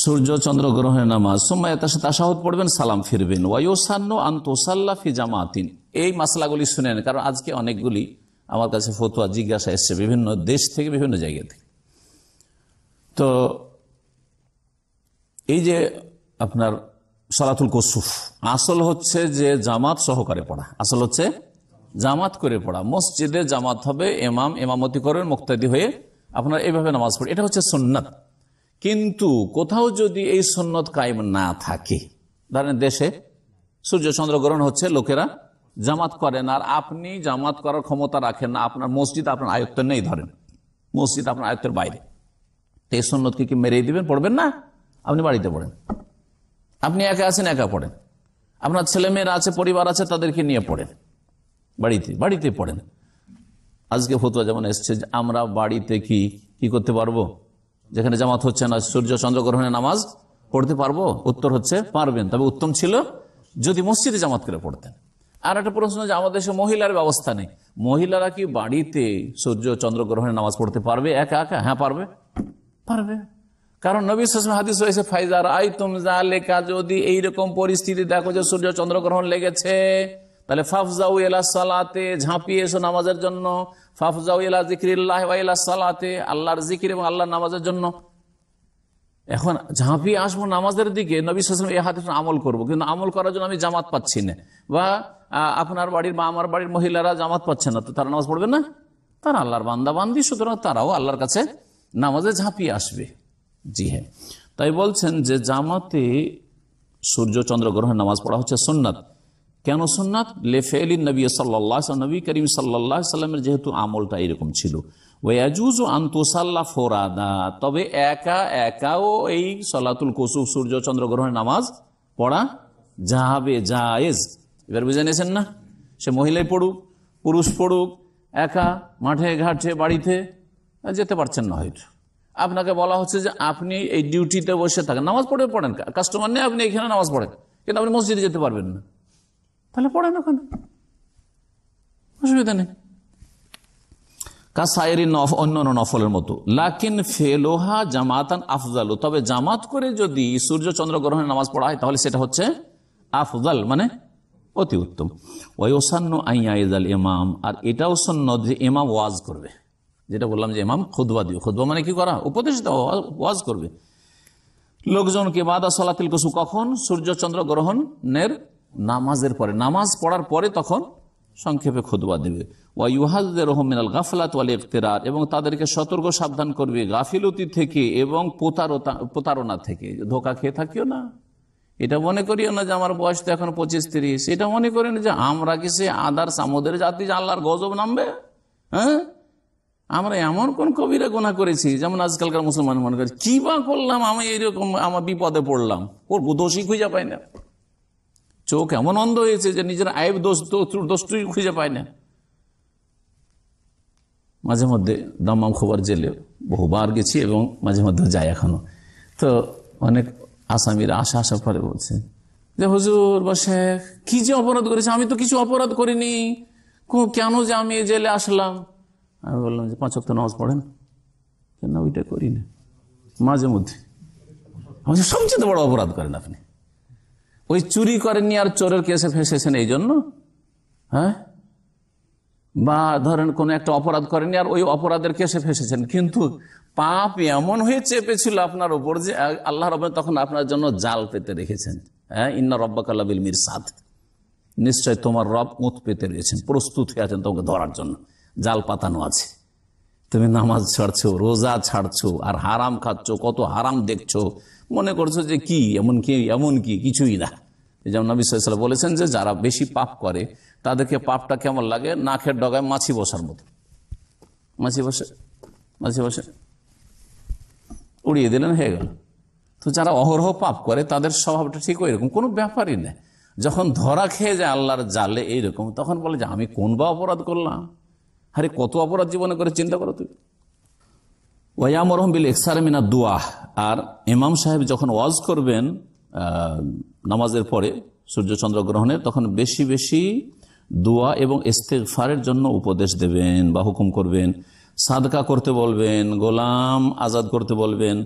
সূর্য চন্দ্র গ্রহণের নামাজ সময় তার সাথে তাসাহত পড়বেন সালাম ফিরবেন ওয়াইসান্ন আন্তোসাল্লা ফি জামাতিন এই মাসলাগুলি শুনেন কারণ আজকে অনেকগুলি আমার কাছে ফতুয়া জিজ্ঞাসা এসছে বিভিন্ন দেশ থেকে বিভিন্ন জায়গা থেকে তো এই যে আপনার সলাতুল কসুফ আসল হচ্ছে যে জামাত সহকারে পড়া আসল হচ্ছে জামাত করে পড়া মসজিদে জামাত হবে এমাম এমামতি করেন মুক্তাদি হয়ে আপনার এভাবে নামাজ পড়ে এটা হচ্ছে সন্ন্যত কিন্তু কোথাও যদি এই সন্ন্যত কায়েম না থাকে ধরেন দেশে সূর্য চন্দ্র গ্রহণ হচ্ছে লোকেরা জামাত করেন আর আপনি জামাত করার ক্ষমতা রাখেন না আপনার মসজিদ আপনার আয়ত্ত নেই ধরেন মসজিদ আপনার আয়ত্তের বাইরে তো এই সন্ন্যতকে কি মেরেই দিবেন পড়বেন না আপনি বাড়িতে পড়েন আপনি একা আছেন একা পড়েন আপনার ছেলেমেয়েরা আছে পরিবার আছে তাদেরকে নিয়ে পড়েন বাড়িতে বাড়িতে পড়েন আজকে ফতুয়া যেমন এসছে আমরা বাড়িতে কি কি করতে পারবো যেখানে জামাত হচ্ছে না সূর্য চন্দ্রগ্রহণে নামাজ পড়তে পারবো উত্তর হচ্ছে পারবেন তবে উত্তম ছিল যদি মসজিদে জামাত করে পড়তেন আর একটা প্রশ্ন যে আমাদের দেশে মহিলার ব্যবস্থা নেই মহিলারা কি বাড়িতে সূর্য চন্দ্রগ্রহণে নামাজ পড়তে পারবে একা একা হ্যাঁ পারবে পারবে কারণ নবী সাসমে হাদিস রয়েছে ফাইজার আই তুমজা লেখা যদি এইরকম পরিস্থিতি দেখো যে সূর্য চন্দ্রগ্রহণ লেগেছে তাহলে ফাফজাউ এলা সালাতে ঝাঁপিয়ে এসো নামাজের জন্য ফাফজাউ এলা জিকিরিল্লাহ সালাতে আল্লাহর জিকির এবং আল্লাহর নামাজের জন্য এখন ঝাঁপিয়ে আসবো নামাজের দিকে নবী সালাম এ হাতে আমল করব কিন্তু আমল করার জন্য আমি জামাত পাচ্ছি না বা আপনার বাড়ির বা আমার বাড়ির মহিলারা জামাত পাচ্ছে না তো তারা নামাজ পড়বে না তারা আল্লাহর বান্দা বান্দি সুতরাং তারাও আল্লাহর কাছে নামাজে ঝাঁপিয়ে আসবে জি হ্যাঁ তাই বলছেন যে জামাতে সূর্য চন্দ্র গ্রহণ নামাজ পড়া হচ্ছে সোননাথ কেন সুন্নাত লেফেলি নবী সাল্লাহ নবী করিম সাল্লাহ সাল্লামের যেহেতু আমলটা এরকম ছিল ওয়াজুজ আন্তোসাল্লা ফোরাদা তবে একা একাও এই সলাতুল কসু সূর্য চন্দ্র গ্রহণের নামাজ পড়া যাবে জায়েজ এবার বুঝে নিয়েছেন না সে মহিলাই পড়ুক পুরুষ পড়ুক একা মাঠে ঘাটে বাড়িতে যেতে পারছেন না হয়তো আপনাকে বলা হচ্ছে যে আপনি এই ডিউটিতে বসে থাকেন নামাজ পড়ে পড়েন কাস্টমার নেই আপনি এখানে নামাজ পড়েন কিন্তু আপনি মসজিদে যেতে পারবেন না তাহলে পড়েন ওখানে অসুবিধা নেই কাসায়েরি নফ অন্যান্য নফলের মতো লাকিন ফেলোহা জামাতান তবে জামাত করে যদি সূর্য নামাজ তাহলে সেটা হচ্ছে আফজাল মানে অতি উত্তম আর এটাও ওয়াজ করবে যেটা বললাম যে দিও মানে কি করা উপদেশ ওয়াজ করবে লোকজনকে বাদা সলাতিল কসু কখন সূর্য চন্দ্র গ্রহণের নামাজের পরে নামাজ পড়ার পরে তখন সংক্ষেপে খুদবা দেবে ওয়াইহাজদের রহমিনাল গাফলাত ওয়াল ইফতেরার এবং তাদেরকে সতর্ক সাবধান করবে গাফিলতি থেকে এবং প্রতারতা প্রতারণা থেকে ধোকা খেয়ে থাকিও না এটা মনে করিও না যে আমার বয়স তো এখন পঁচিশ তিরিশ এটা মনে করি না যে আমরা কি সে আদার সামুদের জাতি যে আল্লাহর গজব নামবে হ্যাঁ আমরা এমন কোন কবিরা গোনা করেছি যেমন আজকালকার মুসলমান মনে করে কি বা করলাম আমি এইরকম আমার বিপদে পড়লাম ওর দোষী খুঁজে পাই না চোখ এমন অন্ধ হয়েছে যে নিজের আয়ব দোষ দোষটুই খুঁজে পায় না মাঝে মধ্যে দমাম খবর জেলে বহুবার গেছি এবং মাঝে মধ্যে যাই এখনো তো অনেক আসামিরা আশা আশা পরে বলছে যে হুজুর বা কি যে অপরাধ করেছে আমি তো কিছু অপরাধ করিনি কেন যে আমি জেলে আসলাম আমি বললাম যে পাঁচ অক্ট নামাজ পড়েন কেন ওইটা করি না মাঝে মধ্যে সবচেয়ে বড় অপরাধ করেন আপনি ওই চুরি করেননি আর চোরের কেসে ফেঁসেছেন এই জন্য হ্যাঁ বা ধরেন কোনো একটা অপরাধ করেনি আর ওই অপরাধের কেসে ফেসেছেন কিন্তু পাপ এমন হয়ে চেপেছিল আপনার উপর যে আল্লাহ রব তখন আপনার জন্য জাল পেতে রেখেছেন হ্যাঁ ইন্না রব্বাকাল্লাবিল মির সাদ নিশ্চয় তোমার রব উঁত পেতে রয়েছেন প্রস্তুত হয়ে আছেন তোমাকে ধরার জন্য জাল পাতানো আছে তুমি নামাজ ছাড়ছো রোজা ছাড়ছো আর হারাম খাচ্ছ কত হারাম দেখছো মনে করছো যে কি এমন কি এমন কি কিছুই না যেমন নবিসাল্লাহ বলেছেন যে যারা বেশি পাপ করে তাদেরকে পাপটা কেমন লাগে নাখের ডগায় মাছি বসার মতো মাছি বসে মাছি বসে উড়িয়ে দিলেন হয়ে গেল তো যারা অহরহ পাপ করে তাদের স্বভাবটা ঠিক ওই রকম কোনো ব্যাপারই না যখন ধরা খেয়ে যায় আল্লাহর জালে এইরকম তখন বলে যে আমি কোন বা অপরাধ করলাম আরে কত অপরাধ জীবনে করে চিন্তা করো তুমি ওয়াম বিল ইকসার মিনা দুয়াহ আর ইমাম সাহেব যখন ওয়াজ করবেন নামাজের পরে সূর্যচন্দ্র গ্রহণে তখন বেশি বেশি দোয়া এবং ইস্তেফারের জন্য উপদেশ দেবেন বা হুকুম করবেন সাদকা করতে বলবেন গোলাম আজাদ করতে বলবেন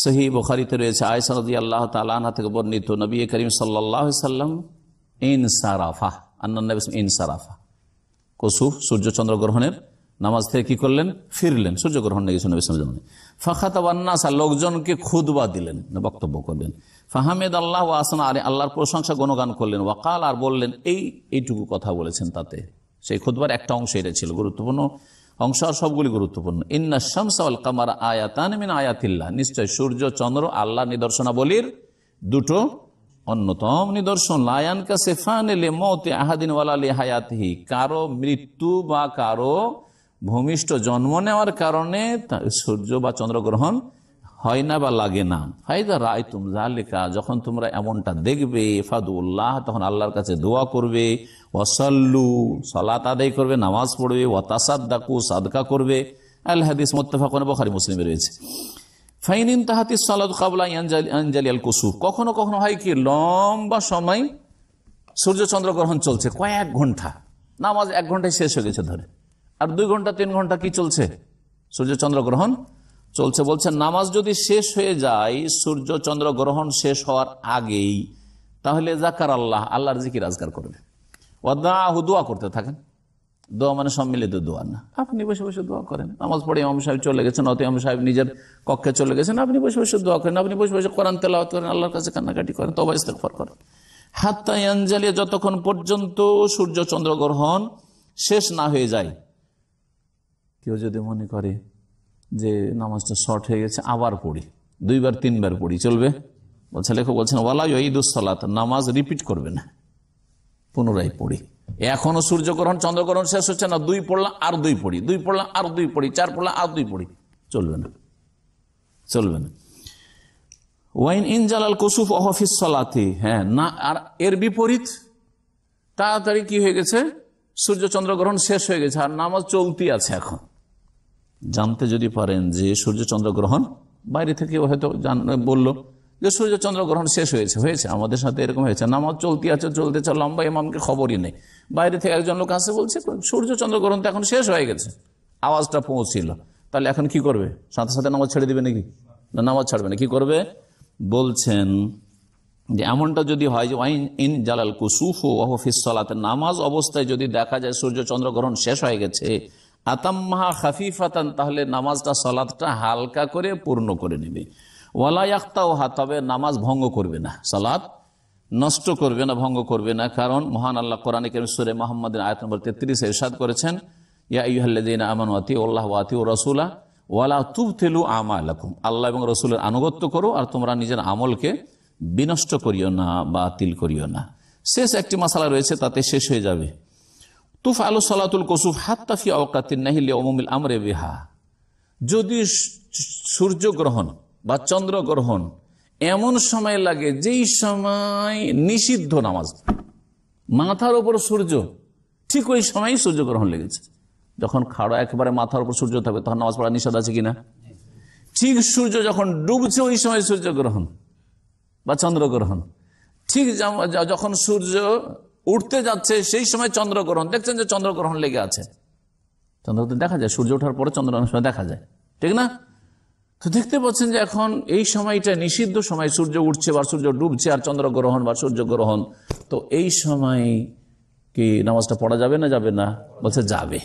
সহি বখারিতে রয়েছে আয়সারদি আল্লাহ তালা থেকে বর্ণিত নবী করিম সাল্লাহ সাল্লাম ইনসারাফা আন্নান ইনসারাফা কসুফ সূর্যচন্দ্র গ্রহণের নামাজ থেকে কি করলেন ফিরলেন সূর্যগ্রহণ হয়ে গেছেন নবীলাম জামানে ফাখাতাবান্নাসা লোকজনকে খুদবা দিলেন মানে বক্তব্য করলেন ফাহামেদ আল্লাহ আসান আরে আল্লাহর প্রশংসা গণগান করলেন ওয়াকাল আর বললেন এই এইটুকু কথা বলেছেন তাতে সেই খুদবার একটা অংশ এটা ছিল গুরুত্বপূর্ণ অংশ আর সবগুলি গুরুত্বপূর্ণ ইন্না শামসাউল কামার আয়াতান মিন আয়াতিল্লাহ নিশ্চয় সূর্য চন্দ্র আল্লাহ নিদর্শনাবলীর দুটো অন্যতম নিদর্শন লায়ান কাছে ফান এলে মতে আহাদিন ওয়ালা হায়াতহি কারো মৃত্যু বা কারো ভূমিষ্ঠ জন্ম নেওয়ার কারণে সূর্য বা চন্দ্রগ্রহণ হয় না বা লাগে না ফাইদা রায় তুম লেখা যখন তোমরা এমনটা দেখবে ফাদুল্লাহ তখন আল্লাহর কাছে দোয়া করবে অসল্লু সলাত আদায় করবে নামাজ পড়বে ডাকু সাদকা করবে আল হাদিস মোত্তফাকুন বখারি মুসলিমে রয়েছে ফাইনিন তাহাতি সালাদ কাবলা আঞ্জালি আল কুসুফ কখনো কখনো হয় কি লম্বা সময় সূর্য চন্দ্রগ্রহণ চলছে কয়েক ঘন্টা নামাজ এক ঘন্টায় শেষ হয়ে গেছে ধরে আর দুই ঘন্টা তিন ঘন্টা কি চলছে সূর্য চন্দ্র গ্রহণ চলছে বলছে নামাজ যদি শেষ হয়ে যায় সূর্য চন্দ্র গ্রহণ শেষ হওয়ার আগেই তাহলে জাকার আল্লাহ আল্লাহর জিকির আজকার করবে ওয়াদাহু দোয়া করতে থাকেন দোয়া মানে সম্মিলিত দোয়া না আপনি বসে বসে দোয়া করেন নামাজ পড়ে ইমাম সাহেব চলে গেছেন অত ইমাম সাহেব নিজের কক্ষে চলে গেছেন আপনি বসে বসে দোয়া করেন আপনি বসে বসে কোরআন তেলাওয়াত করেন আল্লাহর কাছে কান্নাকাটি করেন তবা ইস্তফর করেন হাত্তা ইয়াঞ্জালিয়া যতক্ষণ পর্যন্ত সূর্য চন্দ্রগ্রহণ শেষ না হয়ে যায় কেউ যদি মনে করে যে নামাজটা শর্ট হয়ে গেছে আবার পড়ি দুইবার তিনবার পড়ি চলবে বলছে লেখক বলছেন ওয়ালা ঈদুসালাত নামাজ রিপিট করবে না পুনরায় পড়ি এখনো সূর্যগ্রহণ চন্দ্রগ্রহণ শেষ হচ্ছে না দুই পড়লাম আর দুই পড়ি দুই পড়লাম আর দুই পড়ি চার পড়লাম আর দুই পড়ি চলবে না চলবে না ওয়াইন ইনজালাল কুসুফ অহফিস সলাতে হ্যাঁ না আর এর বিপরীত তাড়াতাড়ি কি হয়ে গেছে সূর্য চন্দ্রগ্রহণ শেষ হয়ে গেছে আর নামাজ চলতি আছে এখন জানতে যদি পারেন যে সূর্যচন্দ্র গ্রহণ বাইরে থেকে হয়তো বললো যে সূর্যচন্দ্র গ্রহণ শেষ হয়েছে হয়েছে আমাদের সাথে এরকম হয়েছে নামাজ চলতি আছে চলতে চল লম্বা ইমামকে খবরই নেই বাইরে থেকে একজন লোক আসে বলছে সূর্যচন্দ্র গ্রহণ তো এখন শেষ হয়ে গেছে আওয়াজটা পৌঁছিল তাহলে এখন কি করবে সাথে সাথে নামাজ ছেড়ে দিবে নাকি না নামাজ ছাড়বে না কি করবে বলছেন যে এমনটা যদি হয় যে ওয়াইন ইন জালাল কুসুফ ও ফিসালাতে নামাজ অবস্থায় যদি দেখা যায় সূর্যচন্দ্র গ্রহণ শেষ হয়ে গেছে আতাম্মা খাফিফাতান তাহলে নামাজটা সালাদটা হালকা করে পূর্ণ করে নেবে ও হা তবে নামাজ ভঙ্গ করবে না সালাদ নষ্ট করবে না ভঙ্গ করবে না কারণ মহান আল্লাহ কোরআনিক সুরে মোহাম্মদ আয়ত নম্বর তেত্রিশে ইরশাদ করেছেন ইয়া ইহল্লাদিন আমান ওয়াতি ওল্লাহ ওয়াতি ও রসুলা ওয়ালা তুব থেলু আমা আল্লাহ এবং রসুলের আনুগত্য করো আর তোমরা নিজের আমলকে বিনষ্ট করিও না বাতিল করিও না শেষ একটি মশালা রয়েছে তাতে শেষ হয়ে যাবে তুফ আলো সালাতুল কসুফ হাত্তাফি অকাতিন নাহিলে অমুমিল আমরে বিহা যদি সূর্যগ্রহণ বা চন্দ্রগ্রহণ এমন সময় লাগে যেই সময় নিষিদ্ধ নামাজ মাথার ওপর সূর্য ঠিক ওই সময়ই সূর্যগ্রহণ লেগেছে যখন খাড়া একেবারে মাথার উপর সূর্য থাকবে তখন নামাজ পড়া নিষেধ আছে কিনা ঠিক সূর্য যখন ডুবছে ওই সময় সূর্যগ্রহণ বা চন্দ্রগ্রহণ ঠিক যখন সূর্য উঠতে যাচ্ছে সেই সময় চন্দ্রগ্রহণ দেখছেন যে চন্দ্রগ্রহণ লেগে আছে চন্দ্র দেখা যায় সূর্য ওঠার পরে চন্দ্রগ্রহণের সময় দেখা যায় ঠিক না তো দেখতে পাচ্ছেন যে এখন এই সময়টা নিষিদ্ধ সময় সূর্য উঠছে বা সূর্য ডুবছে আর চন্দ্রগ্রহণ বা সূর্যগ্রহণ তো এই সময় কি নামাজটা পড়া যাবে না যাবে না বলছে যাবে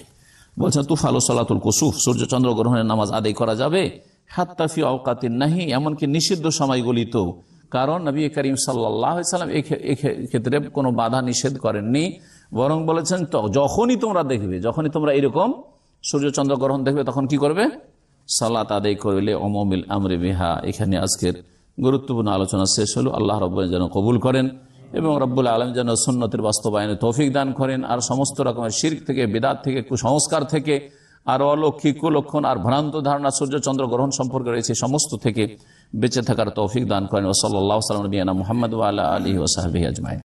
বলছেন তুফালো সালাতুল কুসুফ সূর্য চন্দ্রগ্রহণের নামাজ আদায় করা যাবে হাত্তাফি অকাতির নাহি এমনকি নিষিদ্ধ সময়গুলিতেও কারণ নবী করিম সাল্লাহ সাল্লাম ক্ষেত্রে কোনো বাধা নিষেধ করেননি বরং বলেছেন যখনই তোমরা দেখবে যখনই তোমরা এরকম সূর্যচন্দ্র গ্রহণ দেখবে তখন কি করবে সালাত আদায় করলে অমমিল আমরে বিহা এখানে আজকের গুরুত্বপূর্ণ আলোচনা শেষ হলো আল্লাহ রব যেন কবুল করেন এবং রব্বুল আলম যেন সুন্নতির বাস্তবায়নে তৌফিক দান করেন আর সমস্ত রকমের শির থেকে বিদাত থেকে কুসংস্কার থেকে আর অলৌকিক লক্ষণ আর ভ্রান্ত ধারণা সূর্য চন্দ্র গ্রহণ সম্পর্কে রয়েছে সমস্ত থেকে বেঁচে থাকার তৌফিক দান করেন ওসল্লা সালাম মোহাম্মদ আল্লাহ আলী ওসাহাবি আজমাই